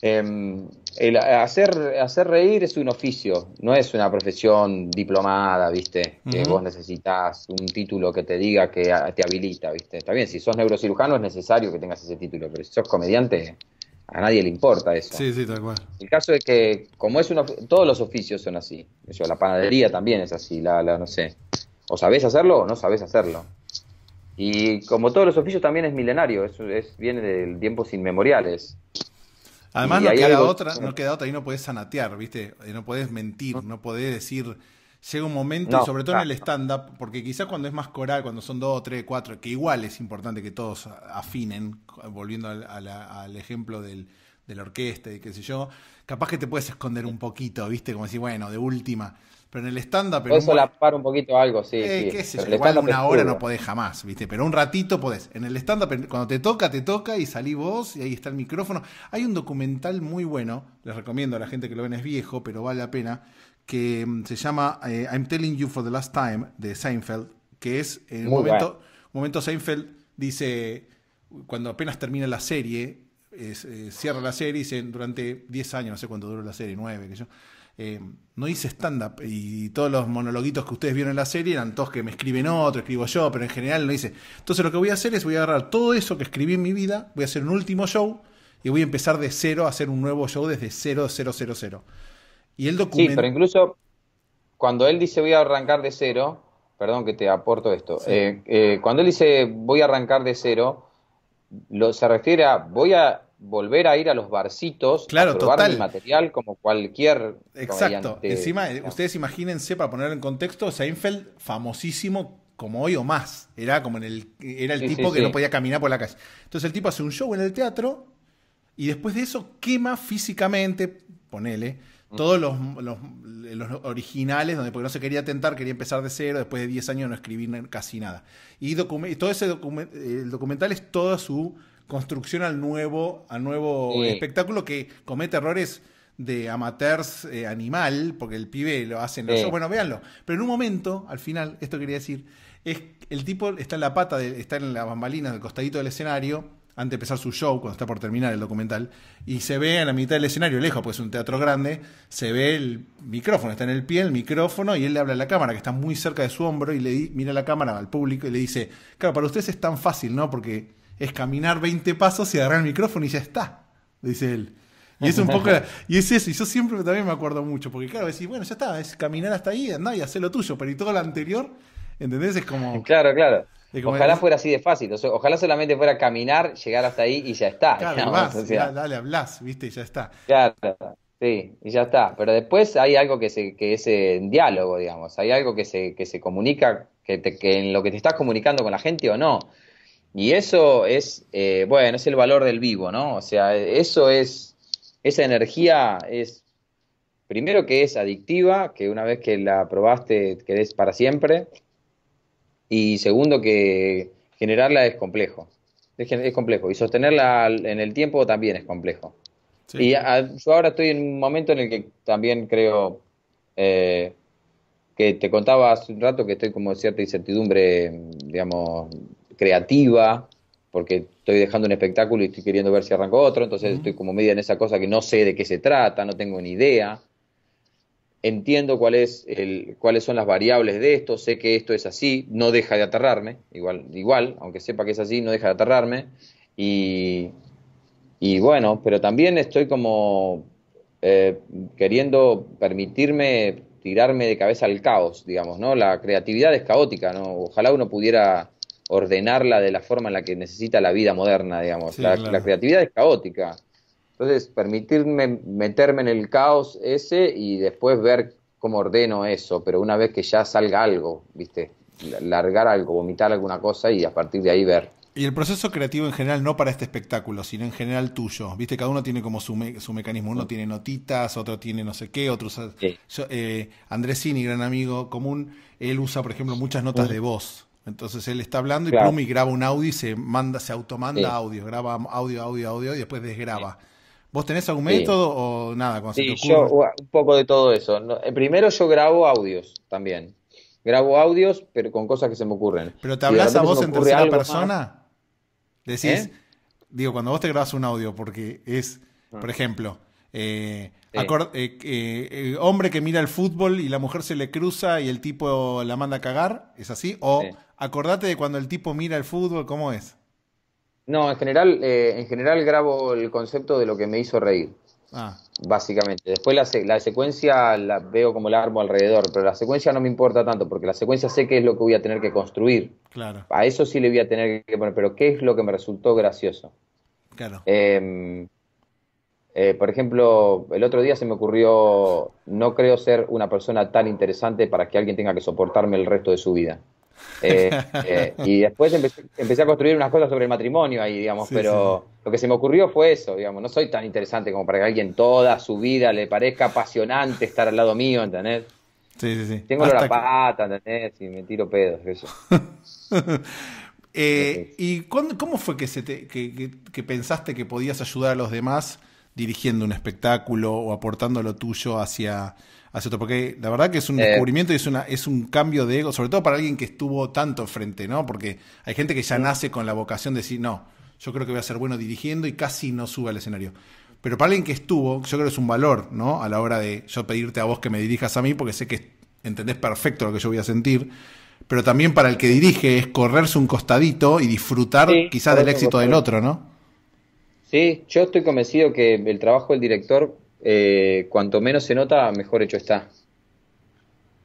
em, hacer, hacer reír es un oficio, no es una profesión diplomada, ¿viste? Que vos necesitas un título que te diga que te habilita, ¿viste? Está bien, si sos neurocirujano es necesario que tengas ese título, pero si sos comediante a nadie le importa eso. Sí, sí, tal cual. El caso es que, como es uno, todos los oficios son así. la panadería también es así, la, la, no sé. O sabés hacerlo o no sabés hacerlo. Y como todos los oficios también es milenario, eso es viene de tiempos inmemoriales. Además no queda, otra, no queda otra, ahí no puedes sanatear, ¿viste? No puedes mentir, no podés decir llega un momento, y sobre todo en el stand-up, porque quizás cuando es más coral, cuando son dos, tres, cuatro, que igual es importante que todos afinen, volviendo al, ejemplo del, de la orquesta y qué sé yo, capaz que te puedes esconder un poquito, ¿viste? Como decir, bueno, de última. Pero en el stand-up. la solapar un poquito algo, sí. Eh, sí. Igual una hora no podés jamás, ¿viste? Pero un ratito podés. En el stand-up, cuando te toca, te toca y salí vos y ahí está el micrófono. Hay un documental muy bueno, les recomiendo a la gente que lo ven, es viejo, pero vale la pena, que mm, se llama eh, I'm Telling You for the Last Time de Seinfeld, que es en eh, un momento, momento Seinfeld dice, cuando apenas termina la serie, eh, cierra la serie y dice, durante 10 años, no sé cuánto duró la serie, 9, que yo. no hice stand-up y todos los monologuitos que ustedes vieron en la serie eran todos que me escriben otro, escribo yo, pero en general no hice. Entonces lo que voy a hacer es voy a agarrar todo eso que escribí en mi vida, voy a hacer un último show y voy a empezar de cero a hacer un nuevo show desde cero, cero, cero, cero. Y el documento... Sí, pero incluso cuando él dice voy a arrancar de cero, perdón que te aporto esto, eh, eh, cuando él dice voy a arrancar de cero, se refiere a voy a volver a ir a los barcitos claro, a probar el material como cualquier exacto encima eh, ustedes imagínense para poner en contexto Seinfeld famosísimo como hoy o más era como en el era el tipo que no podía caminar por la calle entonces el tipo hace un show en el teatro y después de eso quema físicamente ponele todos los, los, originales, donde porque no se quería tentar, quería empezar de cero, después de 10 años no escribir casi nada. Y todo ese documental es toda su construcción al nuevo, al nuevo espectáculo que comete errores de amateurs eh, animal, porque el pibe lo hace, bueno, véanlo. Pero en un momento, al final, esto quería decir, es el tipo está en la pata, de, está en la bambalina del costadito del escenario, antes de empezar su show, cuando está por terminar el documental, y se ve en la mitad del escenario, lejos, porque es un teatro grande, se ve el micrófono, está en el pie el micrófono, y él le habla a la cámara, que está muy cerca de su hombro, y le mira a la cámara, al público, y le dice, claro, para ustedes es tan fácil, ¿no? Porque es caminar 20 pasos y agarrar el micrófono y ya está, dice él. Y es un poco. Y es eso. Y yo siempre también me acuerdo mucho. Porque, claro, decís, bueno, ya está, es caminar hasta ahí, andá y hacer lo tuyo. Pero y todo lo anterior, ¿entendés? Es como. Claro, claro. Ojalá fuera así de fácil, ojalá solamente fuera caminar, llegar hasta ahí y ya está. Claro, más, dale, hablas, viste, y ya está. Claro, sí, y ya está. Pero después hay algo que, que es eh, en diálogo, digamos, hay algo que se, que se comunica, que, en lo que te estás comunicando con la gente o no. Y eso es, eh, bueno, es el valor del vivo, ¿no? O sea, eso es, esa energía es, primero que es adictiva, que una vez que la probaste querés para siempre, y segundo, que generarla es complejo. Es, complejo. Y sostenerla en el tiempo también es complejo. Y yo ahora estoy en un momento en el que también creo eh, que te contaba hace un rato que estoy como cierta incertidumbre, digamos, creativa, porque estoy dejando un espectáculo y estoy queriendo ver si arranco otro, entonces estoy como media en esa cosa que no sé de qué se trata, no tengo ni idea entiendo cuál es el, cuáles son las variables de esto, sé que esto es así, no deja de aterrarme, igual, igual aunque sepa que es así, no deja de aterrarme. Y, y bueno, pero también estoy como eh, queriendo permitirme tirarme de cabeza al caos, digamos, ¿no? La creatividad es caótica, ¿no? Ojalá uno pudiera ordenarla de la forma en la que necesita la vida moderna, digamos. la, creatividad es caótica. Entonces, permitirme meterme en el caos ese y después ver cómo ordeno eso, pero una vez que ya salga algo, ¿viste? Largar algo, vomitar alguna cosa y a partir de ahí ver. Y el proceso creativo en general, no para este espectáculo, sino en general tuyo. Viste, cada uno tiene como su, mecanismo. Uno tiene notitas, otro tiene no sé qué, otro usa... Sí. Eh, gran amigo común, él usa, por ejemplo, muchas notas de voz. Entonces él está hablando y claro. y graba un audio y se manda, se automanda audio, graba audio, audio, audio y después desgraba. ¿Vos tenés algún método o nada? un poco de todo eso. Eh, primero yo grabo audios también. Grabo audios, pero con cosas que se me ocurren. ¿Pero te hablas a vos en tercera persona? Decís, ¿Eh? digo, cuando vos te grabas un audio, porque es, ah. por ejemplo, eh, hombre que mira el fútbol y la mujer se le cruza y el tipo la manda a cagar, ¿es así? O acordate de cuando el tipo mira el fútbol, ¿cómo es? No, en general, eh, en general grabo el concepto de lo que me hizo reír. Ah. Básicamente. Después la, secuencia la veo como el armo alrededor, pero la secuencia no me importa tanto, porque la secuencia sé qué es lo que voy a tener que construir. Claro. A eso sí le voy a tener que poner, pero qué es lo que me resultó gracioso. Claro. Em, eh, por ejemplo, el otro día se me ocurrió, no creo ser una persona tan interesante para que alguien tenga que soportarme el resto de su vida. Eh, eh, y después empecé, a construir unas cosas sobre el matrimonio ahí, digamos, pero lo que se me ocurrió fue eso, digamos, no soy tan interesante como para que alguien toda su vida le parezca apasionante estar al lado mío, ¿entendés? Sí, sí, sí. Tengo la pata, ¿entendés? Y me tiro pedos, eso. Eh, ¿Y cómo fue que, se que pensaste que podías ayudar a los demás dirigiendo un espectáculo o aportando lo tuyo hacia porque la verdad que es un eh, descubrimiento y es, una, es un cambio de ego, sobre todo para alguien que estuvo tanto frente, ¿no? Porque hay gente que ya nace con la vocación de decir, no, yo creo que voy a ser bueno dirigiendo y casi no sube al escenario. Pero para alguien que estuvo, yo creo que es un valor, ¿no? A la hora de yo pedirte a vos que me dirijas a mí, porque sé que entendés perfecto lo que yo voy a sentir. Pero también para el que dirige es correrse un costadito y disfrutar quizás del éxito del otro, ¿no? Sí, yo estoy convencido que el trabajo del director eh, cuanto menos se nota, mejor hecho está.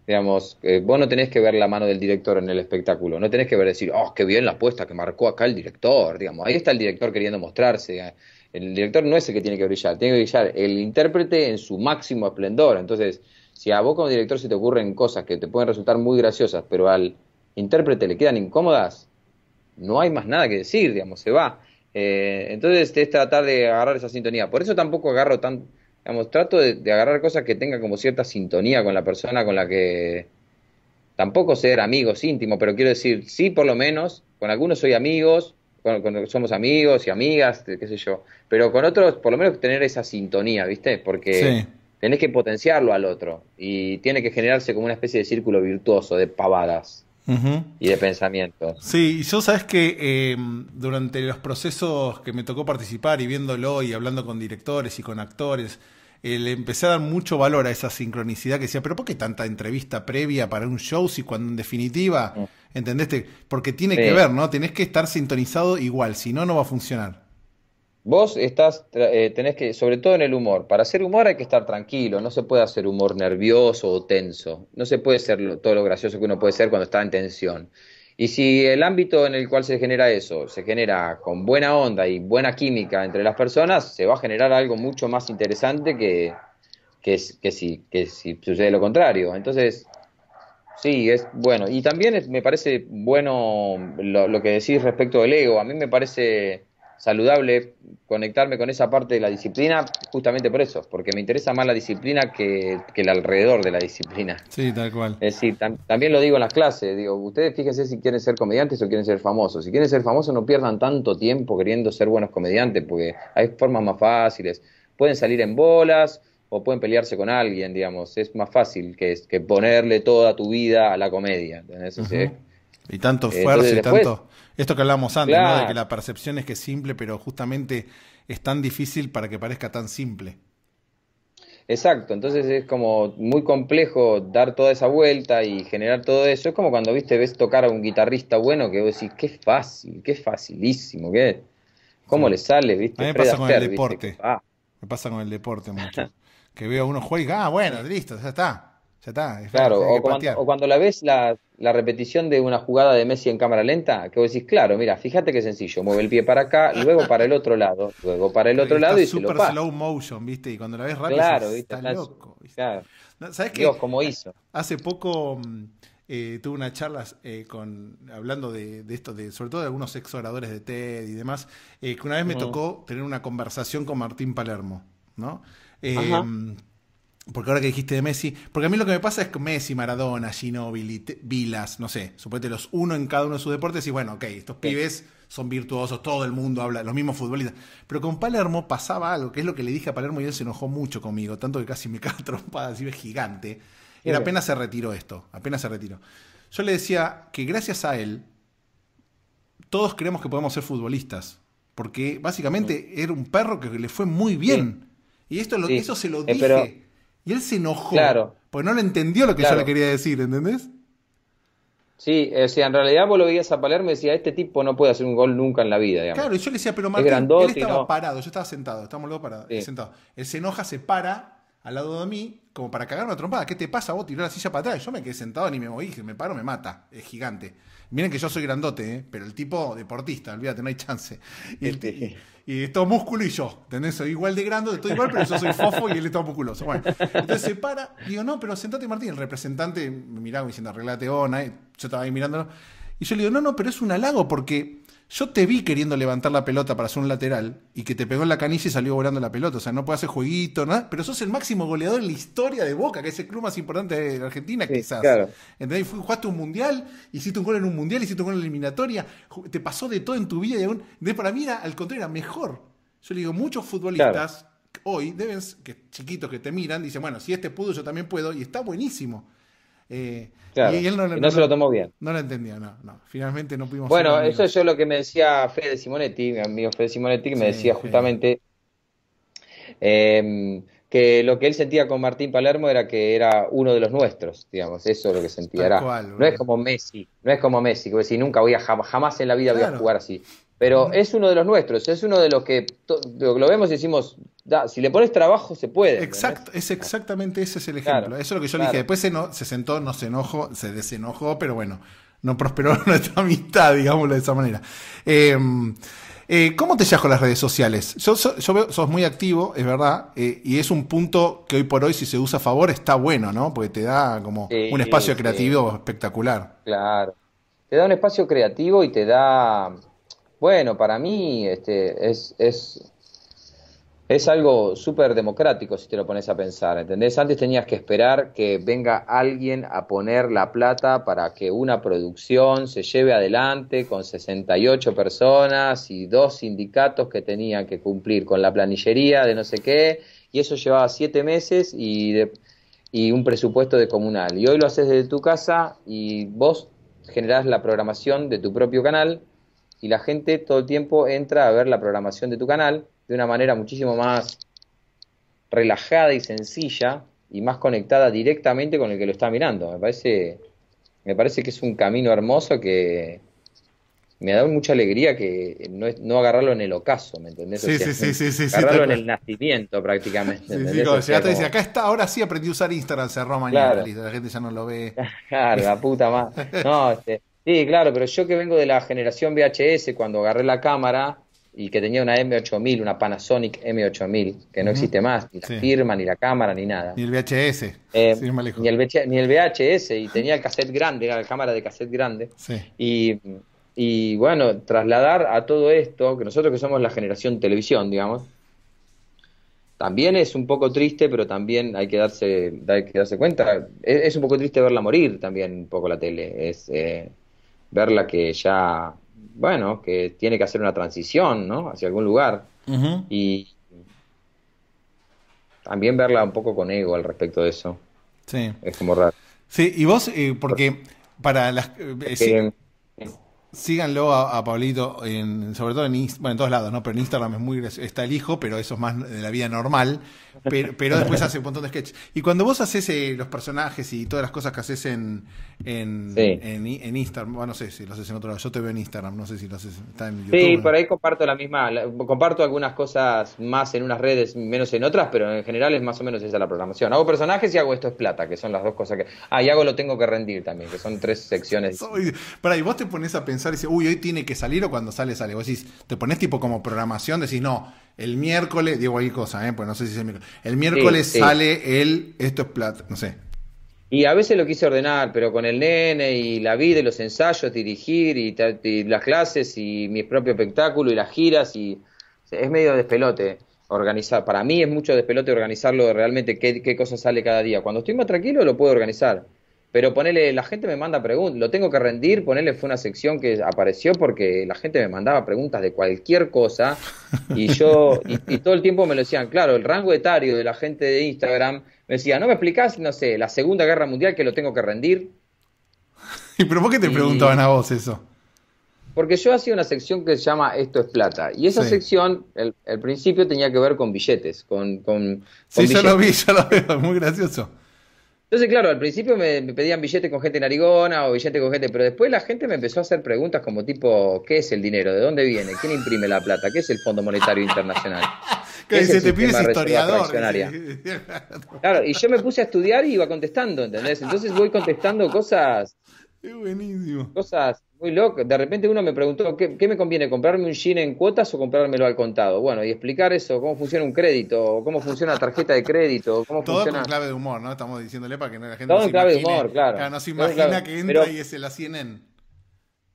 Digamos, eh, vos no tenés que ver la mano del director en el espectáculo, no tenés que ver decir, oh, qué bien la apuesta que marcó acá el director, digamos, ahí está el director queriendo mostrarse. El director no es el que tiene que brillar, tiene que brillar el intérprete en su máximo esplendor. Entonces, si a vos como director se te ocurren cosas que te pueden resultar muy graciosas, pero al intérprete le quedan incómodas, no hay más nada que decir, digamos, se va. Entonces eh, entonces es tratar de agarrar esa sintonía. Por eso tampoco agarro tan, Digamos, trato de, agarrar cosas que tengan como cierta sintonía con la persona con la que tampoco ser amigos íntimos, pero quiero decir, sí, por lo menos, con algunos soy amigos, con, somos amigos y amigas, qué sé yo, pero con otros por lo menos tener esa sintonía, ¿viste? Porque tenés que potenciarlo al otro y tiene que generarse como una especie de círculo virtuoso de pavadas y de pensamiento. Sí, yo sabes que eh, durante los procesos que me tocó participar y viéndolo y hablando con directores y con actores, eh, le empecé a dar mucho valor a esa sincronicidad que decía, pero ¿por qué tanta entrevista previa para un show si cuando en definitiva, mm. Porque tiene que ver, ¿no? Tenés que estar sintonizado igual, si no, no va a funcionar. Vos estás, eh, tenés que, sobre todo en el humor, para hacer humor hay que estar tranquilo, no se puede hacer humor nervioso o tenso, no se puede ser todo lo gracioso que uno puede ser cuando está en tensión. Y si el ámbito en el cual se genera eso se genera con buena onda y buena química entre las personas, se va a generar algo mucho más interesante que, que, que, si, que si sucede lo contrario. Entonces, sí, es bueno. Y también me parece bueno lo, lo que decís respecto del ego. A mí me parece saludable conectarme con esa parte de la disciplina justamente por eso, porque me interesa más la disciplina que, el alrededor de la disciplina. Sí, tal cual. Es decir, también lo digo en las clases, digo, ustedes fíjense si quieren ser comediantes o quieren ser famosos. Si quieren ser famosos no pierdan tanto tiempo queriendo ser buenos comediantes, porque hay formas más fáciles. Pueden salir en bolas o pueden pelearse con alguien, digamos. Es más fácil que, que ponerle toda tu vida a la comedia. Y tanto eh, esfuerzo y tanto esto que hablábamos antes, De que la percepción es que es simple, pero justamente es tan difícil para que parezca tan simple. Exacto, entonces es como muy complejo dar toda esa vuelta y generar todo eso. Es como cuando viste ves tocar a un guitarrista bueno que vos decís, qué fácil, qué facilísimo, qué cómo le sale, ¿viste? A mí me pasa con el deporte. Ah. Me pasa con el deporte mucho. que veo a uno juega y ah, bueno, listo, ya está. Ya está. claro, o cuando, la ves la la repetición de una jugada de Messi en cámara lenta, que vos decís, claro, mira, fíjate qué sencillo, mueve el pie para acá, luego para el otro lado, luego para el otro lado y se lo pasa. slow motion, ¿viste? Y cuando la ves rápido, claro, loco. Claro. ¿Sabes Dios, cómo hizo. Hace poco mm, eh, tuve unas charlas eh, con hablando de, esto, de, sobre todo de algunos ex oradores de TED y demás, eh, que una vez me tocó tener una conversación con Martín Palermo, ¿no? Em, porque ahora que dijiste de Messi, porque a mí lo que me pasa es que Messi, Maradona, Ginóbili, Vilas, no sé, suponete los uno en cada uno de sus deportes y bueno, ok, estos pibes son virtuosos, todo el mundo habla, los mismos futbolistas. Pero con Palermo pasaba algo, que es lo que le dije a Palermo y él se enojó mucho conmigo, tanto que casi me cago trompada, así es gigante. Era apenas se retiró esto, apenas se retiró. Yo le decía que gracias a él, todos creemos que podemos ser futbolistas, porque básicamente era un perro que le fue muy bien. Y esto lo, eso se lo eh, dije. Y él se enojó. Claro. Porque no le entendió lo que yo le quería decir, ¿entendés? Sí, o sea, en realidad vos lo veías a Palermo y decía, este tipo no puede hacer un gol nunca en la vida. Claro, y yo le decía, pero más él estaba parado, yo estaba sentado, estábamos los parados, Él se enoja, se para al lado de mí, como para cagarme una trompada. ¿Qué te pasa vos? tirar la silla para atrás. Yo me quedé sentado ni me moví, me paro, me mata. Es gigante. Miren que yo soy grandote, ¿eh? pero el tipo deportista, olvídate, no hay chance. Y, el, este. y músculo y yo, Soy igual de grande, estoy igual, pero yo soy fofo y él está musculoso. Bueno, entonces se para, digo, no, pero sentate Martín. El representante me miraba diciendo, arreglate, ona. Oh, yo estaba ahí mirándolo. Y yo le digo, no, no, pero es un halago porque yo te vi queriendo levantar la pelota para hacer un lateral y que te pegó en la canilla y salió volando la pelota. O sea, no puede hacer jueguito, nada. Pero sos el máximo goleador en la historia de Boca, que es el club más importante de Argentina, quizás. Claro. Jugaste un mundial, hiciste un gol en un mundial, hiciste un gol en la eliminatoria. Te pasó de todo en tu vida. Y aún... para mí, era, al contrario, era mejor. Yo le digo, muchos futbolistas hoy, deben, que chiquitos que te miran, dicen, bueno, si este pudo, yo también puedo. Y está buenísimo. Eh, y él no, se lo tomó bien. No lo entendía, no, no. Finalmente no pudimos. Bueno, eso es yo lo que me decía Fede Simonetti, mi amigo Fede Simonetti, que me decía justamente eh, que lo que él sentía con Martín Palermo era que era uno de los nuestros, digamos, eso es lo que sentía. Era, no es como Messi, no es como Messi, que si nunca voy a, jamás en la vida voy a jugar así. Pero es uno de los nuestros, es uno de los que lo vemos y decimos, si le pones trabajo se puede. Exacto, es exactamente ese es el ejemplo. Eso es lo que yo dije. Después se, sentó, no se enojó, se desenojó, pero bueno, no prosperó nuestra amistad, digámoslo de esa manera. Em, eh, ¿Cómo te llevas con las redes sociales? Yo, sos muy activo, es verdad, eh, y es un punto que hoy por hoy, si se usa a favor, está bueno, ¿no? Porque te da como un espacio creativo espectacular. Claro. Te da un espacio creativo y te da bueno, para mí este, es, es, algo súper democrático si te lo pones a pensar, ¿entendés? Antes tenías que esperar que venga alguien a poner la plata para que una producción se lleve adelante con 68 personas y dos sindicatos que tenían que cumplir con la planillería de no sé qué, y eso llevaba siete meses y, y un presupuesto de comunal. Y hoy lo haces desde tu casa y vos generás la programación de tu propio canal y la gente todo el tiempo entra a ver la programación de tu canal de una manera muchísimo más relajada y sencilla y más conectada directamente con el que lo está mirando. Me parece, me parece que es un camino hermoso que me ha dado mucha alegría que no, no agarrarlo en el ocaso, ¿me entendés? Sí, sí, sí, sí, Agarrarlo en el nacimiento prácticamente. Sí, sí, acá está, ahora sí aprendí a usar Instagram, cerró mañana, la gente ya no lo ve. Claro, la puta más. No, este, Sí, claro, pero yo que vengo de la generación VHS, cuando agarré la cámara y que tenía una M8000, una Panasonic M8000, que no existe más, ni la firma, ni la cámara, ni nada. Ni el VHS. Eh, ni, el ni el VHS, y tenía el cassette grande, era la cámara de cassette grande. Sí. Y, bueno, trasladar a todo esto, que nosotros que somos la generación televisión, digamos, también es un poco triste, pero también hay que darse, hay que darse cuenta, es, un poco triste verla morir también un poco la tele. Es, eh, verla que ya, bueno, que tiene que hacer una transición, ¿no? Hacia algún lugar. Y también verla un poco con ego al respecto de eso. Sí. Es como raro. Sí, y vos, eh, porque para las... Eh, eh, síganlo a, a Pablito, en, sobre todo en, bueno, en todos lados, ¿no? Pero en Instagram es muy está el hijo, pero eso es más de la vida normal pero, después hace un montón de sketches. Y cuando vos haces eh, los personajes y todas las cosas que haces en, en, Instagram, no sé si lo haces en otro lado, yo te veo en Instagram, no sé si lo haces en YouTube. Sí, por ahí comparto la misma, comparto algunas cosas más en unas redes, menos en otras, pero en general es más o menos esa la programación. Hago personajes y hago esto es plata, que son las dos cosas que... Ah, y hago lo tengo que rendir también, que son tres secciones. Soy, para, ahí vos te pones a pensar y dices, uy, hoy tiene que salir o cuando sale sale. Vos decís, te pones tipo como programación, decís, no el miércoles, digo ahí cosa, ¿eh? pues no sé si es el miércoles. El miércoles sale el, esto es plata, no sé. Y a veces lo quise ordenar, pero con el nene y la vida y los ensayos, dirigir y, las clases y mi propio espectáculo y las giras y es medio despelote organizar. Para mí es mucho despelote organizarlo realmente qué, qué cosa sale cada día. Cuando estoy más tranquilo lo puedo organizar. Pero ponele, la gente me manda preguntas, lo tengo que rendir, ponele, fue una sección que apareció porque la gente me mandaba preguntas de cualquier cosa y yo, y, todo el tiempo me lo decían, claro, el rango etario de la gente de Instagram me decía, ¿no me explicás, no sé, la Segunda Guerra Mundial que lo tengo que rendir? ¿Y pero por qué te preguntaban a vos eso? Porque yo hacía una sección que se llama Esto es plata. Y esa sección, el, principio tenía que ver con billetes, con... con, sí, yo lo vi, yo lo veo, muy gracioso. Entonces, claro, al principio me, pedían billetes con gente narigona o billetes con gente, pero después la gente me empezó a hacer preguntas como tipo, ¿qué es el dinero? ¿De dónde viene? ¿Quién imprime la plata? ¿Qué es el Fondo Monetario Internacional? ¿Qué es el te sistema historiador. claro, y yo me puse a estudiar y iba contestando, ¿entendés? Entonces voy contestando cosas... Qué buenísimo. Cosas loco. De repente uno me preguntó, ¿qué, me conviene? ¿Comprarme un jean en cuotas o comprármelo al contado? Bueno, y explicar eso, cómo funciona un crédito, cómo funciona la tarjeta de crédito, cómo Todo en clave de humor, ¿no? Estamos diciéndole para que la gente Todo no clave de humor, claro. sea, No se imagina que entra y es la CNN.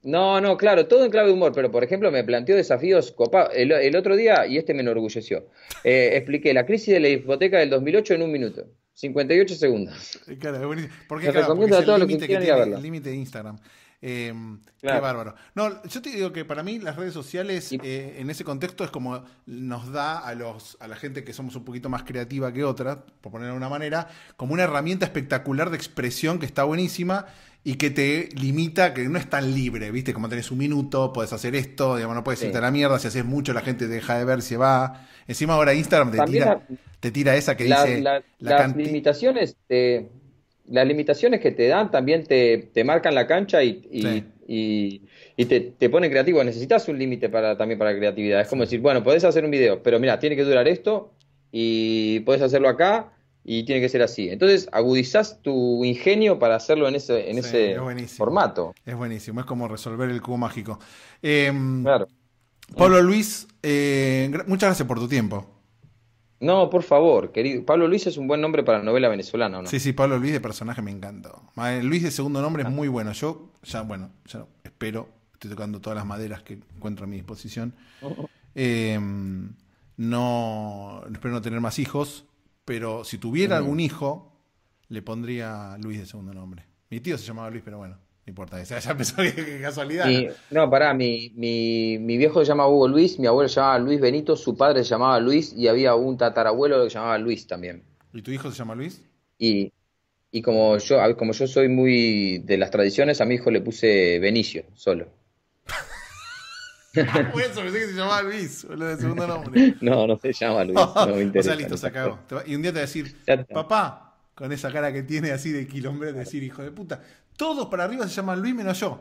No, no, claro, todo en clave de humor, pero por ejemplo me planteó desafíos copados. El, otro día, y este me enorgulleció, eh, expliqué la crisis de la hipoteca del 2008 en un minuto, 58 segundos. Eh, claro, buenísimo. Porque, porque es el límite que, tiene, el límite de Instagram. Em, qué bárbaro. No, yo te digo que para mí las redes sociales eh, en ese contexto es como nos da a, los, a la gente que somos un poquito más creativa que otra, por ponerlo de una manera, como una herramienta espectacular de expresión que está buenísima y que te limita, que no es tan libre, ¿viste? Como tenés un minuto, puedes hacer esto, digamos, no puedes irte a la mierda, si haces mucho la gente deja de ver, se va. Encima ahora Instagram te, tira, te tira esa que dice... las limitaciones de eh, las limitaciones que te dan también te, marcan la cancha y, y, y, te, te, ponen creativo. Necesitas un límite para, también para la creatividad. Es como decir, bueno, podés hacer un video, pero mira, tiene que durar esto y podés hacerlo acá y tiene que ser así. Entonces agudizás tu ingenio para hacerlo en ese, en ese formato. Es buenísimo, es como resolver el cubo mágico. Em, Pablo Luis, eh, muchas gracias por tu tiempo. No, por favor, querido. Pablo Luis es un buen nombre para novela venezolana, ¿no? Sí, sí, Pablo Luis de personaje me encanta eh, Luis de segundo nombre es ah. muy bueno. Yo, ya, bueno, espero, estoy tocando todas las maderas que encuentro a mi disposición. Em, no, espero no tener más hijos, pero si tuviera mm. algún hijo, le pondría Luis de segundo nombre. Mi tío se llamaba Luis, pero bueno. No importa, ya pensó que, casualidad. no, pará, mi, mi, mi, viejo se llama Hugo Luis, mi abuelo se llamaba Luis Benito, su padre se llamaba Luis y había un tatarabuelo que se llamaba Luis también. ¿Y tu hijo se llama Luis? Y, y como, yo, como yo soy muy de las tradiciones, a mi hijo le puse Benicio, solo. Ah, eso pensé que se llamaba Luis, segundo nombre. No, no se llama Luis. No interesa, o sea, listo, se acabó. Y un día te va a decir, papá, con esa cara que tiene así de quilombre, decir, hijo de puta, todos para arriba se llaman Luis menos yo.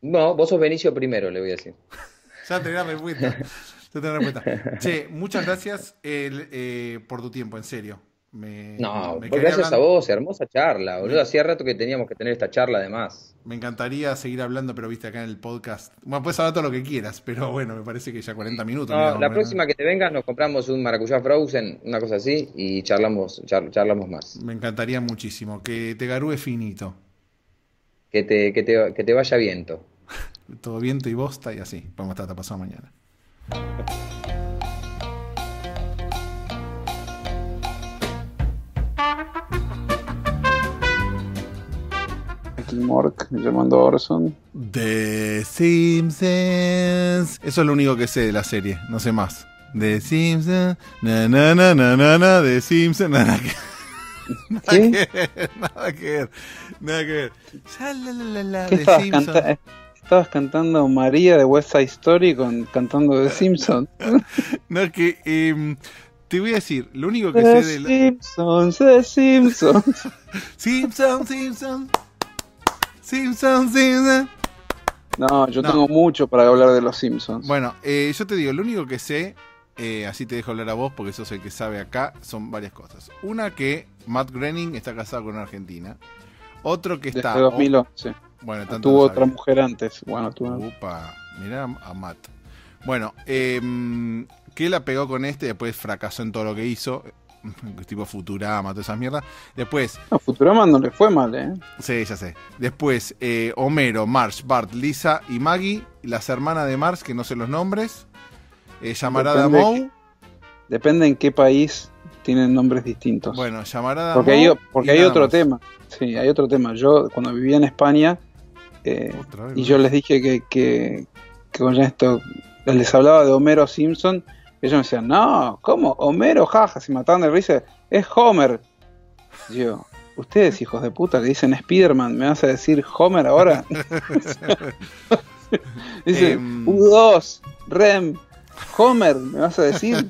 No, vos sos Benicio primero, le voy a decir. ya te respuesta. ya te respuesta. Che, muchas gracias eh, por tu tiempo, en serio. no, pues gracias a vos, hermosa charla, boludo. Hacía rato que teníamos que tener esta charla además. Me encantaría seguir hablando, pero viste acá en el podcast. Bueno, puedes hablar todo lo que quieras, pero bueno, me parece que ya 40 minutos. No, la próxima que te vengas nos compramos un maracuyá frozen, una cosa así, y charlamos, charlamos más. Me encantaría muchísimo. Que te garúe finito. Que te, que te, que te vaya viento. Todo viento y bosta y así. Vamos a estar hasta pasado mañana. Mork, Orson. The Simpsons. Eso es lo único que sé de la serie, no sé más. The Simpsons. Na na na na na The Simpsons. nada, que ver, nada que ver, nada que ¿Qué eh, estabas, cantando María de West Side Story con, cantando de Simpson. no, es que em, te voy a decir, lo único que sé de... La... Simpsons, de Simpsons. Simpsons, Simpsons. Simpsons, Simpsons. No, yo tengo mucho para hablar de los Simpsons. Bueno, eh, yo te digo, lo único que sé eh, así te dejo hablar a vos porque sos el que sabe acá, son varias cosas. Una que Matt Groening está casado con una argentina. Otro que Desde está... 2011. Bueno, tuvo otra mujer antes. Bueno, tuvo... Upa, mirá a Matt. Bueno, em, ...qué que la pegó con este, después fracasó en todo lo que hizo. Tipo Futurama, todas esas mierdas. Después. No, Futurama no le fue mal, ¿eh? Sí, ya sé. Después, eh, Homero, Marge, Bart, Lisa y Maggie, las hermanas de Mars, que no sé los nombres. Eh, Llamarada depende depende en qué país tienen nombres distintos. Bueno, Llamarada Porque porque hay otro tema. Sí, hay otro tema. Yo cuando vivía en España eh, y yo les dije que, que, con esto les hablaba de Homero Simpson, ellos me decían, no, ¿cómo? Homero, jaja, se mataron de risa, es Homer. yo, ustedes hijos de puta que dicen Spider-Man, ¿me vas a decir Homer ahora? dice em, U2, Rem, Homer, me vas a decir,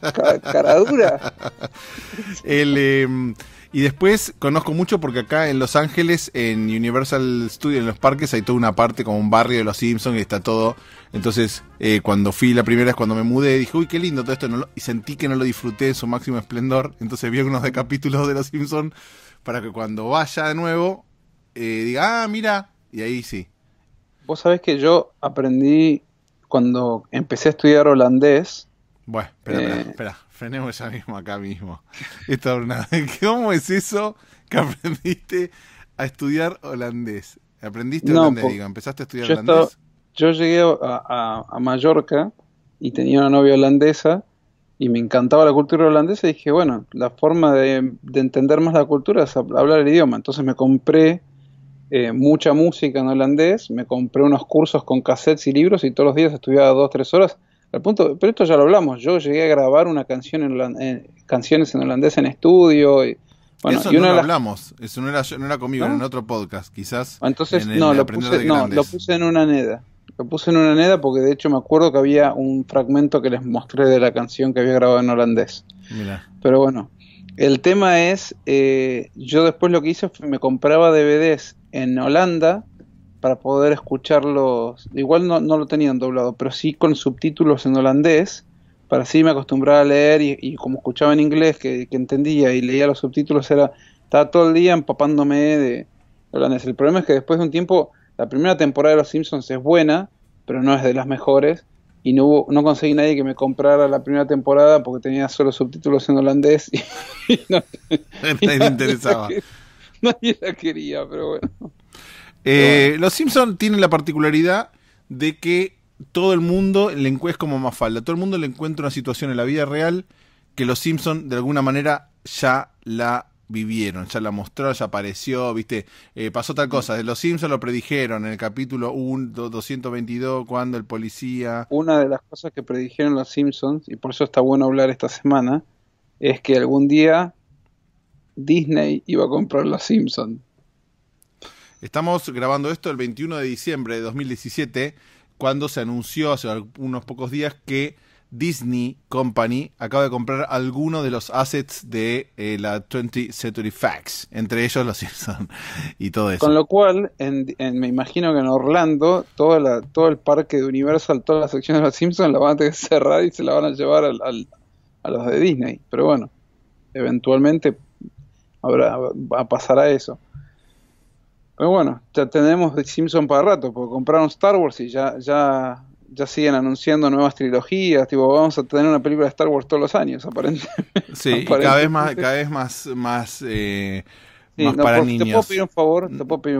caradura. Em, y después conozco mucho porque acá en Los Ángeles, en Universal Studios, en los parques, hay toda una parte como un barrio de los Simpsons y está todo. Entonces, eh, cuando fui la primera vez cuando me mudé, dije, uy, qué lindo todo esto. y sentí que no lo disfruté en su máximo esplendor. Entonces vi algunos de capítulos de los Simpsons para que cuando vaya de nuevo, eh, diga, ah, mira. Y ahí sí. Vos sabés que yo aprendí cuando empecé a estudiar holandés. Bueno, espera, espera, eh, frenemos ya mismo acá mismo. ¿Cómo es eso que aprendiste a estudiar holandés? ¿Aprendiste digo? ¿Empezaste a estudiar holandés? yo llegué a, Mallorca y tenía una novia holandesa y me encantaba la cultura holandesa y dije, bueno, la forma de entender más la cultura es hablar el idioma. Entonces me compré eh, mucha música en holandés, me compré unos cursos con cassettes y libros y todos los días estudiaba dos, tres horas. Al punto, pero esto ya lo hablamos, yo llegué a grabar una canción en holandés, canciones en holandés en estudio. Y, eso no lo hablamos, eso no era, no era conmigo, en otro podcast, quizás. Entonces, no, lo puse, en una neda. Lo puse en una neda porque de hecho me acuerdo que había un fragmento que les mostré de la canción que había grabado en holandés. Pero bueno, el tema es, eh, yo después lo que hice fue me compraba DVDs en Holanda para poder escucharlos. Igual no, lo tenían doblado, pero sí con subtítulos en holandés. Para así me acostumbraba a leer y, como escuchaba en inglés, que, entendía y leía los subtítulos, era estaba todo el día empapándome de holandés. El problema es que después de un tiempo, la primera temporada de Los Simpsons es buena, pero no es de las mejores. Y no, hubo, no conseguí nadie que me comprara la primera temporada porque tenía solo subtítulos en holandés y, no, interesaba. nadie la quería, pero bueno. Eh, los Simpsons tienen la particularidad de que todo el mundo le encuentra, como Mafalda, todo el mundo le encuentra una situación en la vida real que los Simpsons de alguna manera ya la vivieron, ya la mostró, ya apareció, viste, eh, pasó tal cosa, mm. los Simpsons lo predijeron en el capítulo 1, 222, cuando el policía... Una de las cosas que predijeron los Simpsons, y por eso está bueno hablar esta semana, es que algún día Disney iba a comprar Los Simpson. Estamos grabando esto el 21 de diciembre de 2017, cuando se anunció hace unos pocos días que Disney Company acaba de comprar algunos de los assets de eh, la 20th Century Fox, entre ellos los Simpsons y todo eso. Con lo cual, en, me imagino que en Orlando, todo el parque de Universal, todas las secciones de los Simpson, la van a tener cerrada y se la van a llevar a los de Disney. Pero bueno, eventualmente a pasar a eso. Pero bueno, ya tenemos Simpson para rato, porque compraron Star Wars y ya, ya, ya siguen anunciando nuevas trilogías, tipo, vamos a tener una película de Star Wars todos los años, aparentemente. Sí, cada vez más, cada vez más, más, para niños. ¿te puedo, pedir un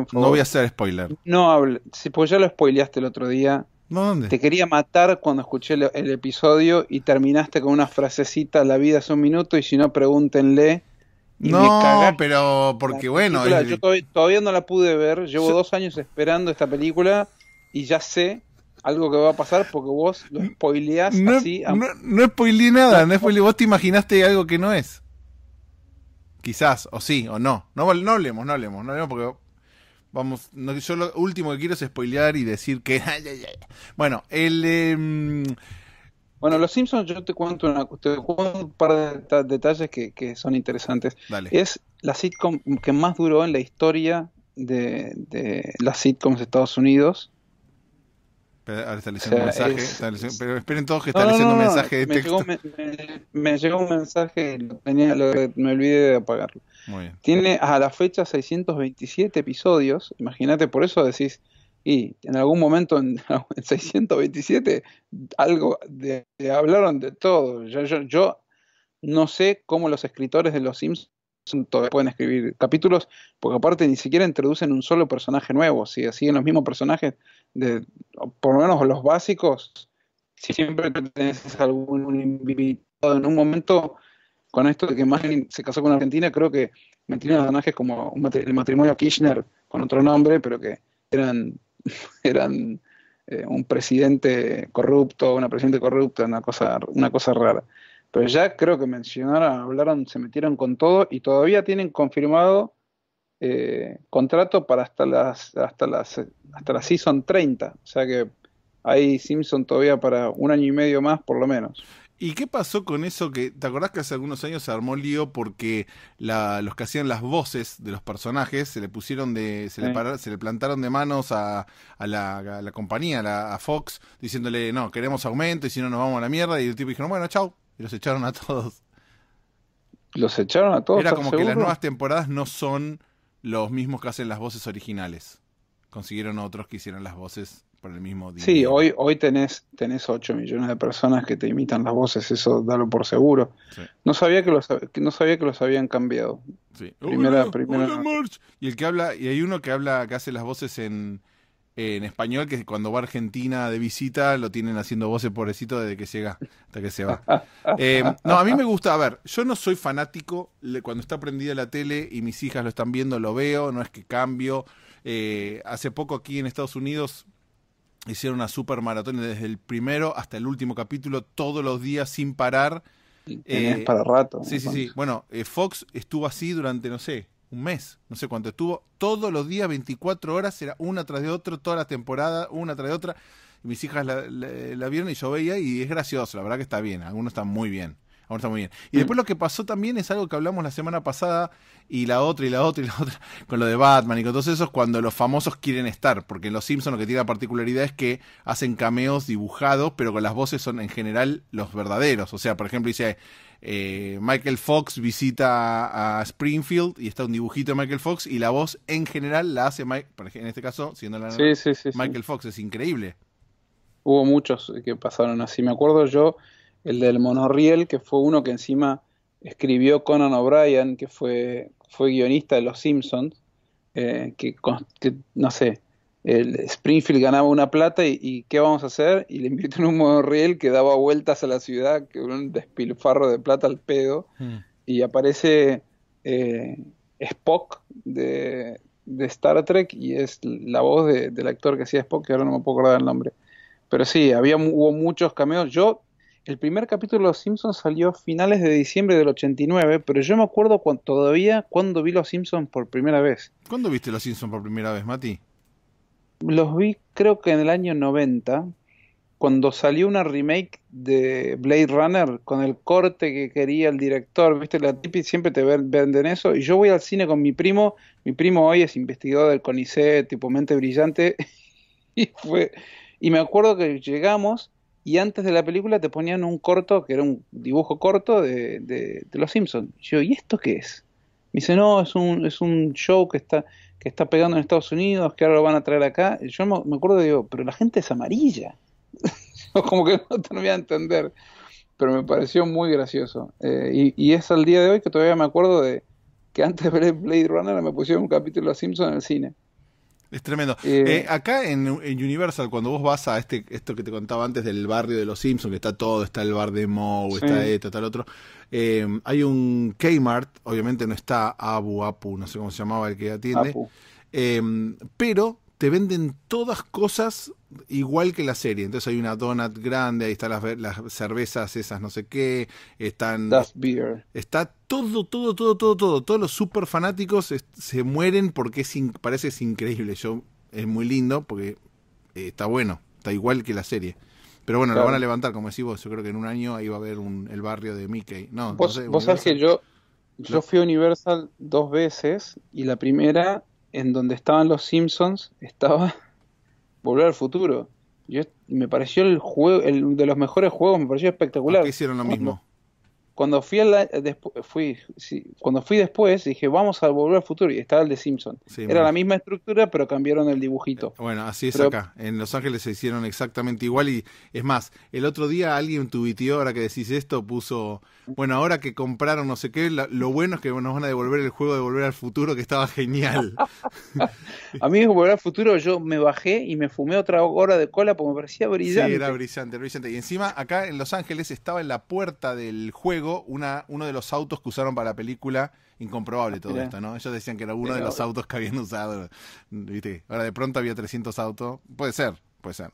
favor? No voy a hacer spoiler. No hable, si pues ya lo spoileaste el otro día. ¿No, ¿Dónde? Te quería matar cuando escuché el episodio y terminaste con una frasecita, la vida es un minuto, y si no, pregúntenle no, pero porque bueno. Yo todavía, no la pude ver. Llevo dos años esperando esta película y ya sé algo que va a pasar porque vos lo spoileás así. No, no spoileé nada, no spoileé. Vos te imaginaste algo que no es. Quizás, o sí, o no. No, no hablemos, no hablemos, no hablemos porque. Vamos, yo lo último que quiero es spoilear y decir que. bueno, el. Em, bueno, Los Simpsons, yo te cuento, un par de detalles que, son interesantes. Es la sitcom que más duró en la historia de, las sitcoms de Estados Unidos. Ahora está leyendo un mensaje. pero esperen todos que está leyendo un mensaje de me Llegó, me, llegó un mensaje y me olvidé de apagarlo. Tiene a la fecha 627 episodios. Imagínate, por eso decís, y en algún momento en, 627 algo de, hablaron de todo. Yo, yo, no sé cómo los escritores de Los Sims todavía pueden escribir capítulos, porque aparte ni siquiera introducen un solo personaje nuevo, si siguen los mismos personajes, de, por lo menos los básicos, siempre tenés algún invitado en un momento con esto de que Marilyn se casó con Argentina, creo que metieron personajes como el matrimonio Kirchner con otro nombre, pero que eran eran eh, un presidente corrupto, una presidente corrupta, una cosa, una cosa rara. Pero ya creo que mencionaron, hablaron, se metieron con todo y todavía tienen confirmado eh, contrato para hasta las, hasta las hasta la season 30. O sea que hay Simpson todavía para un año y medio más por lo menos. ¿Y qué pasó con eso que, te acordás que hace algunos años se armó lío porque los que hacían las voces de los personajes se le pusieron de, se, le, plantaron de manos a, la, compañía, a, Fox, diciéndole, no, queremos aumento y si no nos vamos a la mierda. Y el tipo dijeron, bueno, chau. Y los echaron a todos. Los echaron a todos. Era como que las nuevas temporadas no son los mismos que hacen las voces originales. Consiguieron otros que hicieron las voces el mismo Sí, hoy, hoy tenés, tenés 8 millones de personas que te imitan las voces, eso dalo por seguro. No, sabía que los, no sabía que los habían cambiado. Primera, primera... y el que habla, y hay uno que habla, que hace las voces en, en español, que cuando va a Argentina de visita lo tienen haciendo voces pobrecito desde que llega hasta que se va. Eh, no, a mí me gusta, a ver, yo no soy fanático, cuando está prendida la tele y mis hijas lo están viendo, lo veo, no es que cambio. Eh, hace poco aquí en Estados Unidos hicieron una super maratón desde el primero hasta el último capítulo, todos los días sin parar. Eh, para rato. Sí, sí, sí. Bueno, eh, Fox estuvo así durante, no sé, un mes, no sé cuánto estuvo, todos los días, 24 horas, era una tras de otra, toda la temporada, una tras de otra. mis hijas la, la, vieron y yo veía y es gracioso, la verdad que está bien, algunos están muy bien. Ahora está muy bien. Y mm. después lo que pasó también es algo que hablamos la semana pasada y la otra y la otra y la otra con lo de Batman y con todos esos cuando los famosos quieren estar, porque en Los Simpsons lo que tiene la particularidad es que hacen cameos dibujados, pero con las voces son en general los verdaderos. O sea, por ejemplo, dice... Eh, Michael Fox visita a Springfield y está un dibujito de Michael Fox y la voz en general la hace Mike, en este caso, siendo la sí, sí, sí, Michael Fox, es increíble. Hubo muchos que pasaron así. Me acuerdo yo, el del monorriel, que fue uno que encima escribió Conan O'Brien, que fue, fue guionista de Los Simpsons, eh, que, no sé, el Springfield ganaba una plata y, ¿qué vamos a hacer? Y le invitó en un monorriel que daba vueltas a la ciudad, que un despilfarro de plata al pedo, hmm. y aparece eh, Spock de, Star Trek y es la voz del actor que hacía Spock, que ahora no me puedo acordar el nombre. Pero sí, había, hubo muchos cameos. Yo el primer capítulo de Los Simpsons salió a finales de diciembre del 89, pero yo me acuerdo todavía cuando vi Los Simpsons por primera vez. ¿Cuándo viste Los Simpsons por primera vez, Mati? Los vi creo que en el año 90, cuando salió una remake de Blade Runner con el corte que quería el director, viste, la tipi siempre te venden eso, y yo voy al cine con mi primo, mi primo hoy es investigador del CONICET, tipo mente brillante, y fue, y me acuerdo que llegamos y antes de la película te ponían un corto, que era un dibujo corto de, de, Los Simpsons. Yo, ¿y esto qué es? Me dice, no, es un, es un show que está, que está pegando en Estados Unidos, que ahora lo van a traer acá. Yo me, acuerdo, digo, pero la gente es amarilla. Como que no te voy a entender. Pero me pareció muy gracioso. Eh, y, y, es al día de hoy que todavía me acuerdo de que antes de ver Blade Runner me pusieron un capítulo de Los Simpsons en el cine. Es tremendo. Eh, eh, acá en, Universal, cuando vos vas a este, esto que te contaba antes del barrio de los Simpsons, que está todo, está el bar de Moe, está esto, está otro, eh, hay un Kmart, obviamente no está Abu, Apu, no sé cómo se llamaba el que atiende, pero te venden todas cosas igual que la serie. Entonces hay una donut grande, ahí están las, las cervezas esas no sé qué, están... Está todo, todo, todo, todo, todo. Todos los super fanáticos se mueren porque es parece increíble. Yo, es muy lindo porque eh, está bueno, está igual que la serie. Pero bueno, lo van a levantar, como decís vos. Yo creo que en un año ahí va a haber un, el barrio de Mickey. No, vos, no sabés que yo, yo fui a Universal dos veces y la primera, en donde estaban los Simpsons, estaba Volver al Futuro. Yo, me pareció el juego, el, de los mejores juegos, me pareció espectacular. ¿Por qué hicieron lo mismo? Cuando fui, eh, después, cuando fui después, dije, vamos a volver al futuro y estaba el de Simpson. Era la misma estructura, pero cambiaron el dibujito. Eh, bueno, así es acá. En Los Ángeles se hicieron exactamente igual y es más, el otro día alguien tuiteó, ahora que decís esto, puso, bueno, ahora que compraron no sé qué, lo bueno es que nos van a devolver el juego de Volver al Futuro que estaba genial. a mí Volver al Futuro yo me bajé y me fumé otra hora de cola porque me parecía brillante. Sí, era brillante, brillante. Y encima acá en Los Ángeles estaba en la puerta del juego uno de los autos que usaron para la película. Incomprobable todo esto, ¿no? Ellos decían que era uno de los autos que habían usado. Ahora de pronto había 300 autos. Puede ser, puede ser.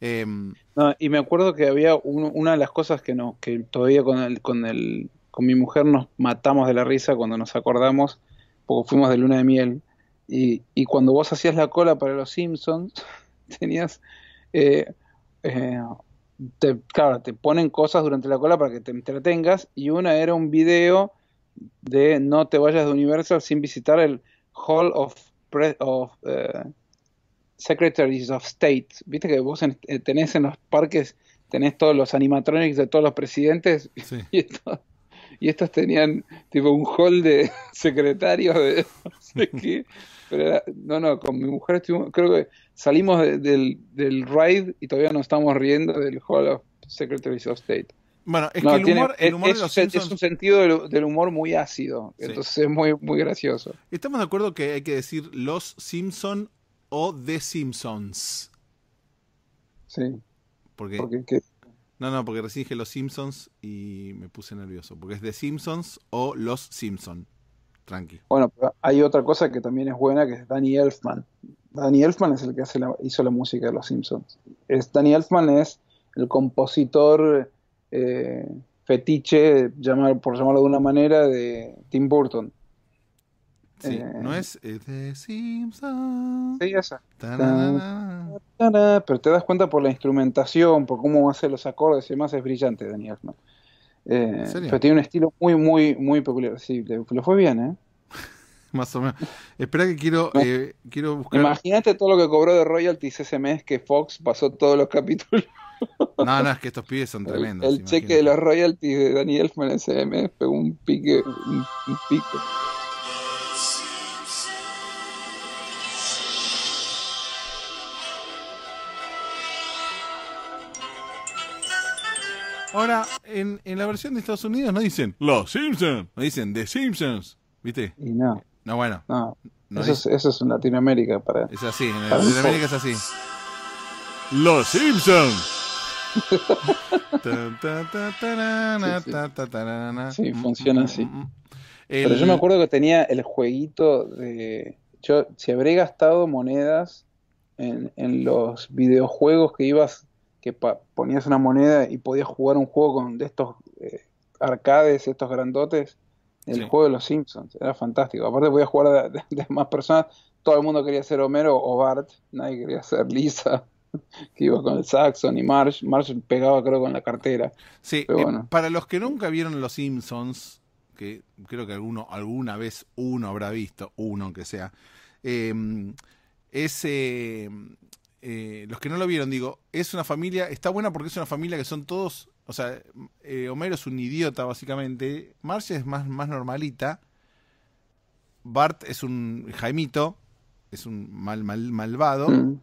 Em, y me acuerdo que había una de las cosas que, no, que todavía con, con, el, con mi mujer nos matamos de la risa cuando nos acordamos, porque fuimos de luna de miel. Y, cuando vos hacías la cola para los Simpsons, tenías eh, eh, te, claro, te ponen cosas durante la cola para que te entretengas y una era un video de no te vayas de Universal sin visitar el Hall of, of eh, Secretaries of State. Viste que vos en, eh, tenés en los parques, tenés todos los animatronics de todos los presidentes y todo, y estos tenían tipo un hall de secretarios de no sé qué. Pero no, no, con mi mujer creo que salimos del, del ride y todavía nos estamos riendo del Hall of Secretaries of State. Bueno, es que el humor, es, de los un sentido del, humor muy ácido, entonces es muy, muy gracioso. Estamos de acuerdo que hay que decir los Simpson o The Simpsons. Sí. Porque, Porque no, no, porque recién dije Los Simpsons y me puse nervioso. Porque es de Simpsons o Los Simpsons. Tranqui. Bueno, hay otra cosa que también es buena, que es Danny Elfman. Danny Elfman es el que hace la, hizo la música de Los Simpsons. Es, Danny Elfman es el compositor eh, fetiche, llamar, por llamarlo de una manera, de Tim Burton. Eh, no es de Simpsons. Sí, esa. Pero te das cuenta por la instrumentación, por cómo hace los acordes y demás, es brillante Daniel eh, pero tiene un estilo muy, muy, muy peculiar. Sí, lo fue bien, ¿eh? Más o menos. Espera que quiero, eh, quiero buscar. Imagínate todo lo que cobró de royalties ese mes que Fox pasó todos los capítulos. No, no, es que estos pibes son tremendos. El, cheque de los royalties de Daniel Elfman ese mes pegó un pique, un, un Ahora, en, en la versión de Estados Unidos no dicen Los Simpsons, no dicen The Simpsons, ¿viste? Y no. No, bueno. No. eso, es, eso, es, en Latinoamérica para. Es así, en Latinoamérica es así. Los Simpsons. sí, funciona así. Mm, mm, mm, Pero yo me acuerdo que tenía el jueguito de. Yo, si habré gastado monedas en, en los videojuegos que ibas que ponías una moneda y podías jugar un juego con de estos eh, arcades, estos grandotes, el juego de los Simpsons, era fantástico. Aparte podías jugar de, más personas, todo el mundo quería ser Homero o Bart, nadie quería ser Lisa, que iba con el Saxon y Marsh, Marsh pegaba creo con la cartera. Sí, eh, para los que nunca vieron los Simpsons, que creo que alguno alguna vez uno habrá visto, uno aunque sea, eh, ese eh, los que no lo vieron, digo, es una familia, está buena porque es una familia que son todos, o sea, eh, Homero es un idiota básicamente, Marcia es más, más normalita, Bart es un Jaimito, es un mal, mal malvado, mm.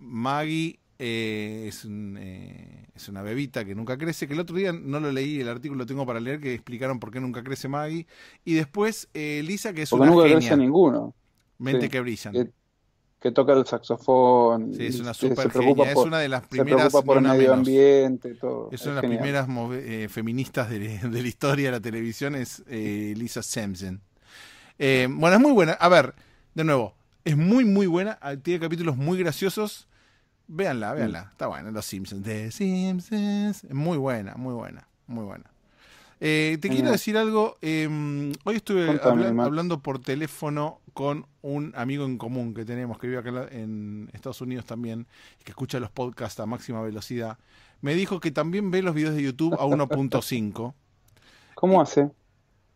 Maggie eh, es, una bebita que nunca crece, que el otro día no lo leí, el artículo lo tengo para leer, que explicaron por qué nunca crece Maggie, y después Lisa que es una ninguno. Mente que brillan que toca el saxofón. Sí, es una super se preocupa es una de las primeras. medio ambiente, todo. Es, una de las primeras eh, feministas de, la historia de la televisión, es eh, Lisa Simpson. Eh, bueno, es muy buena. A ver, de nuevo, es muy, muy buena. Ah, tiene capítulos muy graciosos. Véanla, véanla. Mm. Está buena, Los Simpsons. The Simpsons. Muy buena, muy buena, muy buena. Eh, te quiero decir algo. Em, hoy estuve hablando por teléfono con un amigo en común que tenemos que vive acá en Estados Unidos también, que escucha los podcasts a máxima velocidad. Me dijo que también ve los videos de YouTube a 1.5. ¿Cómo hace?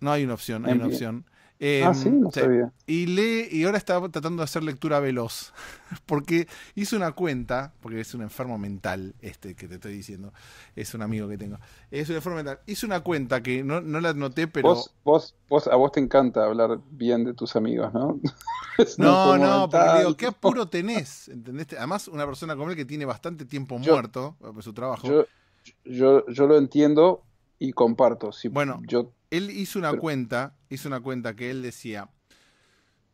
No hay una opción, hay una opción. Ah, sí, no em, Y, lee, y ahora está tratando de hacer lectura veloz, porque hizo una cuenta, porque es un enfermo mental este que te estoy diciendo, es un amigo que tengo, es un enfermo mental, hizo una cuenta que no, la noté, pero... Vos, vos, a vos te encanta hablar bien de tus amigos, ¿no? no, no, porque digo, qué apuro tenés, ¿entendés? Además, una persona como él que tiene bastante tiempo muerto eh, por su trabajo. Yo, yo, lo entiendo y comparto. Si bueno, yo él hizo una cuenta, hizo una cuenta que él decía,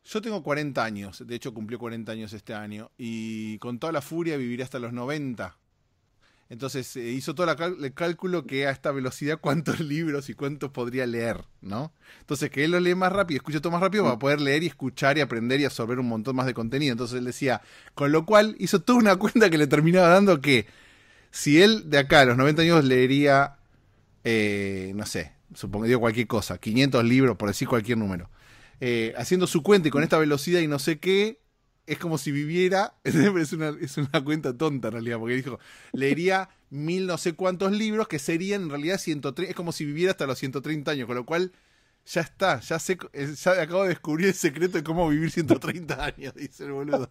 yo tengo 40 años, de hecho cumplió 40 años este año, y con toda la furia viviré hasta los 90. Entonces eh, hizo todo el cálculo que a esta velocidad cuántos libros y cuántos podría leer, ¿no? Entonces que él lo lee más rápido, escucha todo más rápido para poder leer y escuchar y aprender y absorber un montón más de contenido. Entonces él decía, con lo cual hizo toda una cuenta que le terminaba dando que si él de acá a los 90 años leería, eh, no sé, supongo, que digo cualquier cosa, 500 libros, por decir cualquier número, eh, haciendo su cuenta y con esta velocidad y no sé qué, es como si viviera, es una, es una cuenta tonta en realidad, porque dijo, leería mil no sé cuántos libros que serían en realidad 130, es como si viviera hasta los 130 años, con lo cual ya está, ya sé, eh, ya acabo de descubrir el secreto de cómo vivir 130 años, dice el boludo.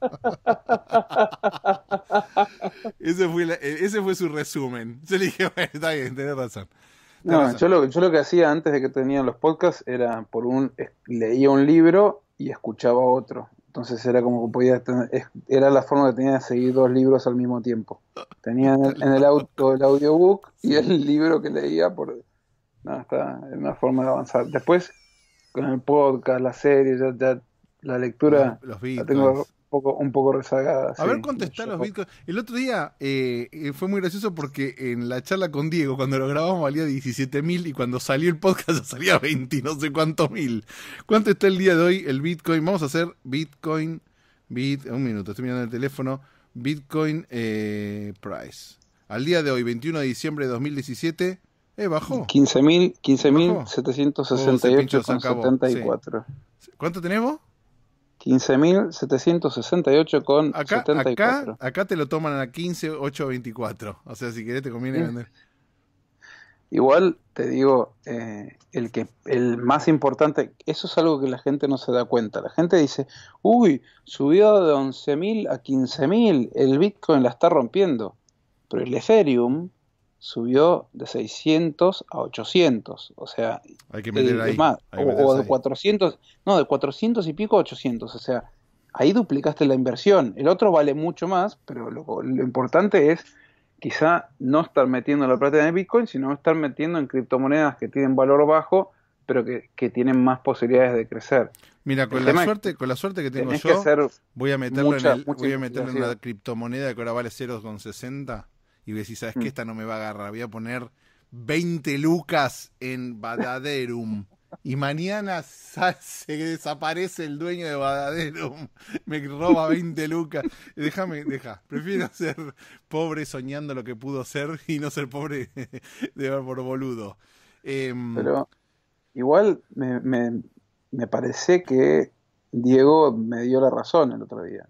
ese, fue eh, ese fue su resumen. se le dije, bueno, está bien, tenés razón. No, yo lo, yo lo, que hacía antes de que tenían los podcasts era por un leía un libro y escuchaba otro. Entonces era como que podía era la forma que tenía de seguir dos libros al mismo tiempo. Tenía en el, auto el audiobook y el libro que leía por no, está, en una forma de avanzar. Después con el podcast, la serie, ya, la lectura los, un poco rezagada. A ver, contestar los bitcoins. El otro día eh, eh, fue muy gracioso porque en la charla con Diego, cuando lo grabamos valía 17 mil y cuando salió el podcast salía 20, no sé cuántos mil. ¿Cuánto está el día de hoy el bitcoin? Vamos a hacer bitcoin, un minuto, estoy mirando el teléfono, bitcoin eh, price. Al día de hoy, 21 de diciembre de 2017. Eh, bajó. 15.768,74. 15, mil 768 ¿Cuánto tenemos? 15.768 con 74. Acá, acá, te lo toman a 15.824. O sea, si querés te conviene vender. Igual te digo, eh, el que el más importante, eso es algo que la gente no se da cuenta. La gente dice, uy, subió de 11.000 a 15.000, el Bitcoin la está rompiendo. Pero el Ethereum subió de 600 a 800, o sea, hay que meter eh, o, de 400, no, de 400 y pico a 800, o sea, ahí duplicaste la inversión. El otro vale mucho más, pero lo, importante es quizá no estar metiendo la plata en Bitcoin, sino estar metiendo en criptomonedas que tienen valor bajo, pero que, tienen más posibilidades de crecer. Mira, con la suerte, con la suerte que tengo yo, voy a meterlo, en, voy a meterlo en una criptomoneda que ahora vale 0,60 y si ¿sabes que mm. Esta no me va a agarrar, voy a poner 20 lucas en Badaderum. Y mañana se desaparece el dueño de Badaderum. Me roba 20 lucas. Déjame, deja. Prefiero ser pobre soñando lo que pudo ser y no ser pobre de ver por boludo. Em, Pero igual me, me parece que Diego me dio la razón el otro día.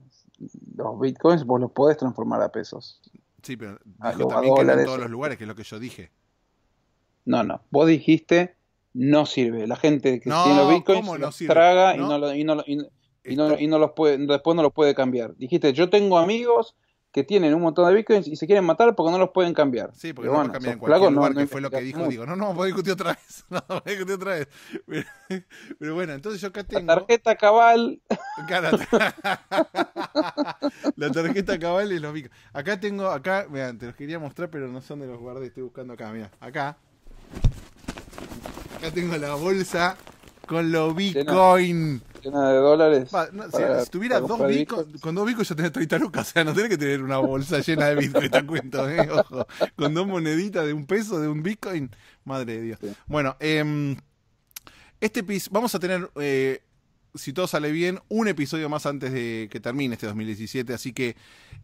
Los bitcoins vos los podés transformar a pesos. Sí, pero dijo también que no en todos los lugares, que es lo que yo dije. No, no. Vos dijiste no sirve. La gente que tiene los bitcoins traga y no, lo, y, no, y, no, y no los puede, después no los puede cambiar. Dijiste, yo tengo amigos que tienen un montón de bitcoins y se quieren matar porque no los pueden cambiar. Sí, porque no los cambian en cualquier lugar, no, que fue lo que dijo. Digo, no, no, voy a discutir otra vez. No, voy a discutir otra vez. Pero, bueno, entonces yo acá tengo... La tarjeta cabal. La tarjeta cabal y los bitcoins. Acá tengo, acá, vean, te los quería mostrar, pero no son de los guardé. Estoy buscando acá, mira, acá. Acá tengo la bolsa con los bitcoins de dólares. si, tuviera dos bitcoins, con, dos bitcoins ya tenés 30 lucas. O sea, no tenés que tener una bolsa llena de bitcoins te cuento, eh, ojo. Con dos moneditas de un peso, de un bitcoin. Madre de Dios. Bueno, em, este vamos a tener. Eh, si todo sale bien, un episodio más antes de que termine este 2017. Así que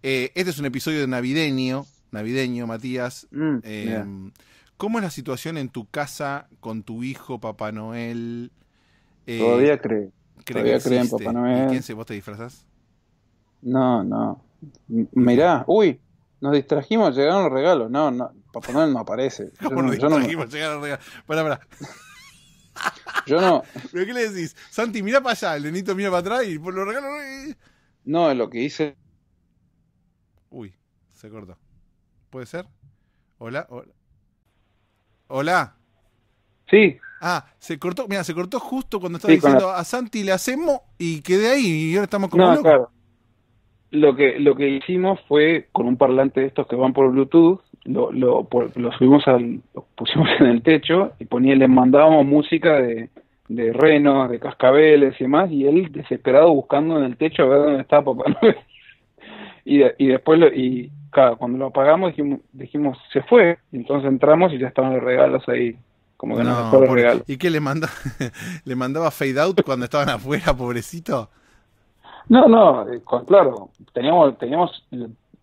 eh, este es un episodio navideño, navideño, Matías. Mm, em, ¿Cómo es la situación en tu casa con tu hijo, Papá Noel? Todavía cree creen Papá este, Noel. ¿Y quién si vos te disfrazas? No, no. Mirá, uy, nos distrajimos, llegaron los regalos. No, no, Papá Noel no aparece. Yo no, nos no... los regalos? Yo no. ¿Pero qué le decís? Santi, mirá para allá, el nenito mira para atrás y por los regalos. No, es lo que hice. Uy, se cortó. ¿Puede ser? Hola, hola. Hola. Sí. Ah, se cortó, mira, se cortó justo cuando estaba diciendo a Santi le hacemos y quedé ahí y ahora estamos como Lo que, lo que hicimos fue con un parlante de estos que van por Bluetooth, lo, lo, subimos al, pusimos en el techo y ponía, le mandábamos música de, de renos, de cascabeles y demás, y él desesperado buscando en el techo a ver dónde estaba Papá y, y después, y claro, cuando lo apagamos dijimos, dijimos, se fue, entonces entramos y ya estaban los regalos ahí como que no, no ¿Y qué le manda? ¿Le mandaba fade out cuando estaban afuera, pobrecito? No, no, eh, claro, teníamos, teníamos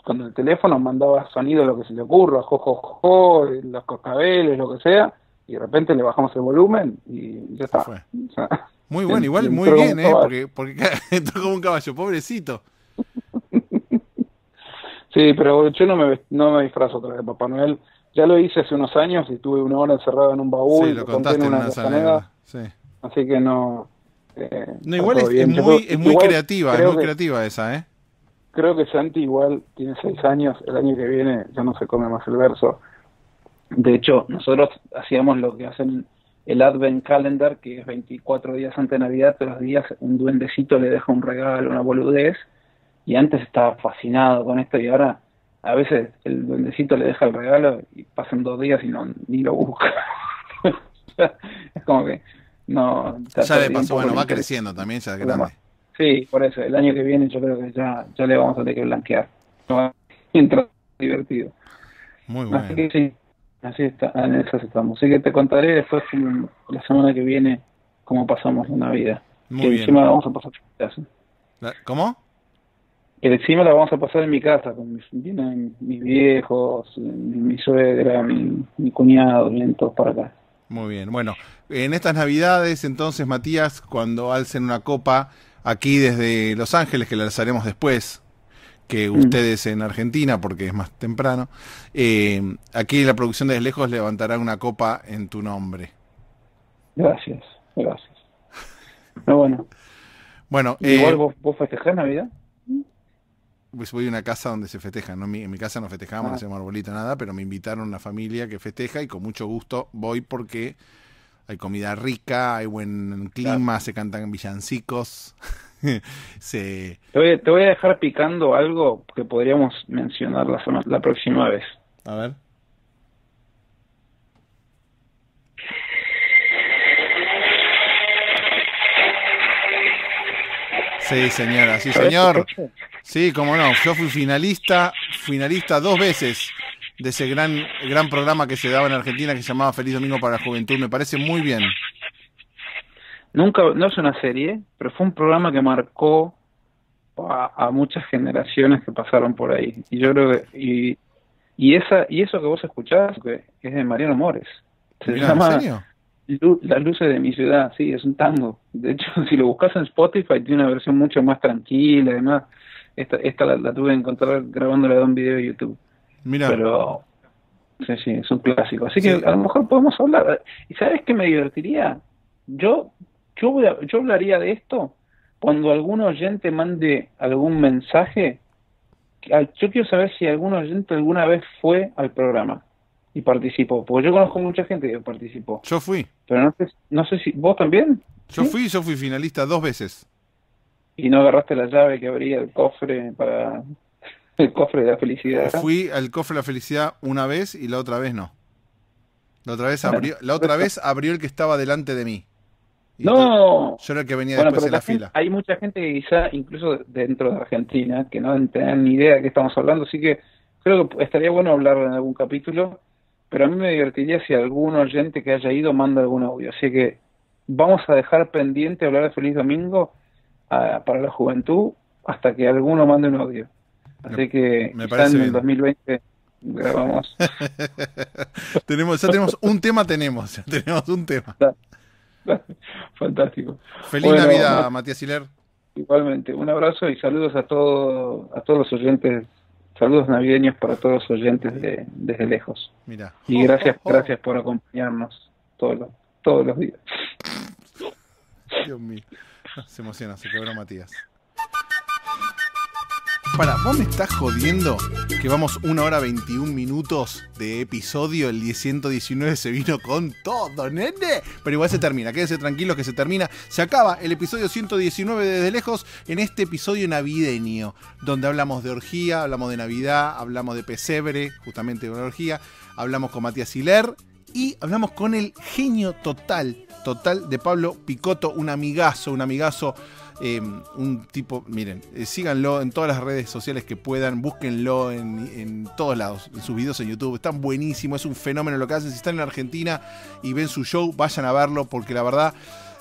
con el teléfono mandaba sonido lo que se le ocurra, jojojo, jo, eh, los cocabeles, lo que sea, y de repente le bajamos el volumen y ya está. muy bueno, igual muy bien, ¿eh? Porque, porque como un caballo, pobrecito. sí, pero yo no me, disfrazo otra vez de Papá Noel ya lo hice hace unos años y tuve una hora encerrada en un baúl. Sí, lo contaste en una, una Así que no. Eh, no, igual es, muy, creativa, es creativa esa, ¿eh? Creo que Santi igual tiene seis años, el año que viene ya no se come más el verso. De hecho, nosotros hacíamos lo que hacen el Advent Calendar, que es 24 días antes de Navidad, todos los días un duendecito le deja un regalo, una boludez, y antes estaba fascinado con esto y ahora a veces el duendecito le deja el regalo y pasan dos días y no ni lo busca. es como que no... Ya le pasó, bueno, va creciendo también, ya grande. Sí, por eso, el año que viene yo creo que ya, ya le vamos a tener que blanquear. Mientras divertido. Muy bueno. Así que sí, así está, en estamos. Así que te contaré después la semana que viene cómo pasamos la vida. Muy bien. encima vamos a pasar. ¿Cómo? el encima la vamos a pasar en mi casa, con mis, vienen mis viejos, mi suegra, mi, cuñado, vienen todos para acá. Muy bien, bueno, en estas navidades entonces, Matías, cuando alcen una copa aquí desde Los Ángeles, que la alzaremos después que mm. ustedes en Argentina, porque es más temprano, eh, aquí la producción de Lejos levantará una copa en tu nombre. Gracias, gracias. bueno. Bueno, igual eh, vos, vos festejás Navidad. Pues voy a una casa donde se festeja. No, en mi casa no festejamos, no ah. hacemos arbolita nada, pero me invitaron una familia que festeja y con mucho gusto voy porque hay comida rica, hay buen clima, se cantan villancicos. se... Te voy, a dejar picando algo que podríamos mencionar la, la próxima vez. A ver. Sí, señora, sí, señor. Sí, como no. Yo fui finalista, finalista dos veces de ese gran, gran programa que se daba en Argentina que se llamaba Feliz Domingo para la Juventud. Me parece muy bien. Nunca, no es una serie, pero fue un programa que marcó a, muchas generaciones que pasaron por ahí. Y yo creo que, y, y esa, y eso que vos escuchás es de Mariano Mores. Se llama Las luces de mi ciudad, sí, es un tango. De hecho, si lo buscas en Spotify, tiene una versión mucho más tranquila, y demás. Esta, esta la, tuve que encontrar grabándola de un video de YouTube. Mira. Pero. Sí, sí, es un clásico. Así que a lo mejor podemos hablar. ¿Y sabes qué me divertiría? Yo, yo, hablaría de esto cuando algún oyente mande algún mensaje. Yo quiero saber si algún oyente alguna vez fue al programa y participó. Porque yo conozco mucha gente que participó. Yo fui. Pero no sé, no sé si. ¿Vos también? Yo fui, yo fui finalista dos veces y no agarraste la llave que abría el cofre para el cofre de la felicidad. Fui al cofre de la felicidad una vez y la otra vez no. La otra vez abrió, la otra vez abrió el que estaba delante de mí. no. Yo era el que venía después de la, fila. Hay mucha gente que quizá, incluso dentro de Argentina, que no tienen ni idea de qué estamos hablando, así que creo que estaría bueno hablar en algún capítulo, pero a mí me divertiría si algún oyente que haya ido manda algún audio. Así que vamos a dejar pendiente hablar de Feliz Domingo para la juventud hasta que alguno mande un audio. Así que en el 2020 grabamos. tenemos, ya tenemos un tema, tenemos, ya tenemos un tema. Fantástico. Feliz Navidad, Matías Siler. Igualmente, un abrazo y saludos a todos a todos los oyentes, saludos navideños para todos los oyentes desde lejos. Mira. Y oh, gracias, oh, oh. gracias por acompañarnos todos los, todos los días. Dios mío. Se emociona, se quebró Matías. Para, vos me estás jodiendo que vamos una hora 21 minutos de episodio. El 119 se vino con todo, nene. Pero igual se termina, quédese tranquilo que se termina. Se acaba el episodio 119 desde lejos en este episodio navideño, donde hablamos de orgía, hablamos de Navidad, hablamos de pesebre, justamente de orgía. Hablamos con Matías Hiler, y hablamos con el genio total, total de Pablo Picotto, un amigazo, un amigazo, em, un tipo, miren, eh, síganlo en todas las redes sociales que puedan, búsquenlo en, todos lados, en sus videos en YouTube, están buenísimos, es un fenómeno lo que hacen, si están en Argentina y ven su show, vayan a verlo porque la verdad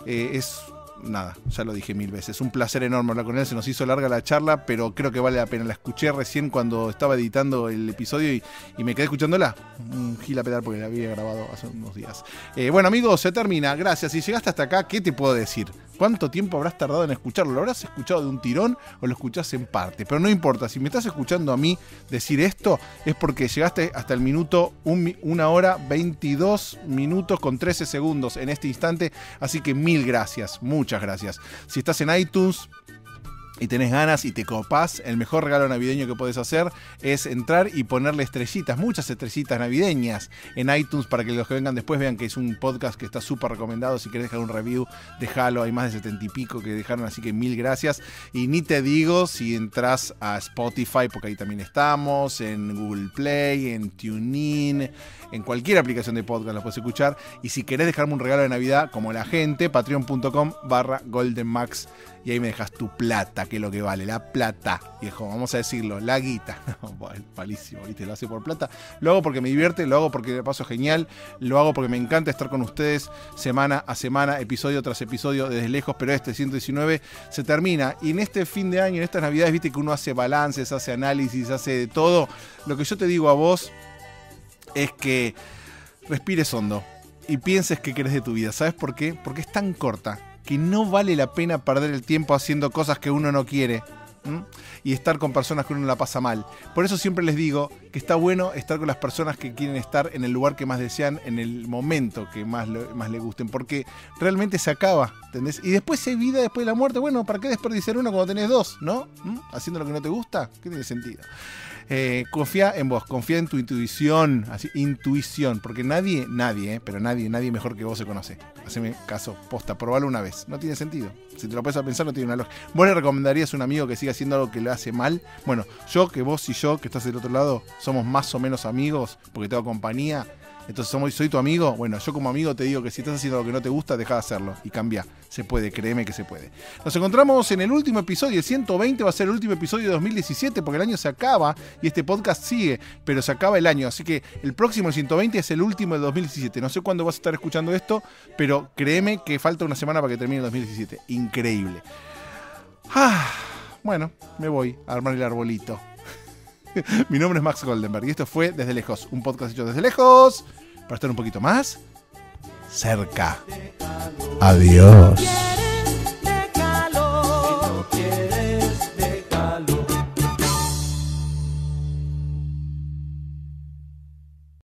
eh, es nada, ya lo dije mil veces. Un placer enorme hablar con él. Se nos hizo larga la charla, pero creo que vale la pena. La escuché recién cuando estaba editando el episodio y, me quedé escuchándola. Un gila pedal porque la había grabado hace unos días. Eh, bueno, amigos, se termina. Gracias. Si llegaste hasta acá, ¿qué te puedo decir? cuánto tiempo habrás tardado en escucharlo. Lo habrás escuchado de un tirón o lo escuchás en parte. Pero no importa, si me estás escuchando a mí decir esto, es porque llegaste hasta el minuto una hora 22 minutos con 13 segundos en este instante. Así que mil gracias, muchas gracias. Si estás en iTunes, y tenés ganas y te copás, el mejor regalo navideño que podés hacer es entrar y ponerle estrellitas, muchas estrellitas navideñas en iTunes para que los que vengan después vean que es un podcast que está súper recomendado. Si querés dejar un review, déjalo. Hay más de setenta y pico que dejaron, así que mil gracias. Y ni te digo si entras a Spotify, porque ahí también estamos, en Google Play, en TuneIn, en cualquier aplicación de podcast los puedes escuchar. Y si querés dejarme un regalo de Navidad, como la gente, patreon.com barra goldenmax y ahí me dejas tu plata, que es lo que vale, la plata, viejo, vamos a decirlo, la guita. No, malísimo, ¿viste? Lo hace por plata. luego hago porque me divierte, lo hago porque me paso genial, lo hago porque me encanta estar con ustedes semana a semana, episodio tras episodio, desde lejos, pero este 119 se termina. Y en este fin de año, en estas navidades, viste que uno hace balances, hace análisis, hace de todo. Lo que yo te digo a vos es que respires hondo y pienses qué querés de tu vida. ¿Sabes por qué? Porque es tan corta que no vale la pena perder el tiempo haciendo cosas que uno no quiere. y estar con personas que uno la pasa mal. Por eso siempre les digo que está bueno estar con las personas que quieren estar en el lugar que más desean, en el momento que más, más les gusten, porque realmente se acaba, Y después hay vida después de la muerte, bueno, ¿para qué desperdiciar uno cuando tenés dos, no? Haciendo lo que no te gusta, ¿qué tiene sentido? Eh, confía en vos, confía en tu intuición, así, intuición, porque nadie, nadie, eh, pero nadie, nadie mejor que vos se conoce. Haceme caso, posta, probalo una vez, no tiene sentido. Si te lo puedes a pensar, no tiene una lógica. ¿Vos le recomendarías a un amigo que siga haciendo algo que le hace mal? Bueno, yo, que vos y yo, que estás del otro lado, somos más o menos amigos, porque tengo compañía, entonces, soy tu amigo. Bueno, yo como amigo te digo que si estás haciendo lo que no te gusta, deja de hacerlo y cambia. Se puede, créeme que se puede. Nos encontramos en el último episodio, el 120 va a ser el último episodio de 2017 porque el año se acaba y este podcast sigue, pero se acaba el año. Así que el próximo, el 120, es el último de 2017. No sé cuándo vas a estar escuchando esto, pero créeme que falta una semana para que termine el 2017. Increíble. Ah, bueno, me voy a armar el arbolito. Mi nombre es Max Goldenberg y esto fue Desde Lejos, un podcast hecho desde lejos para estar un poquito más cerca. Adiós.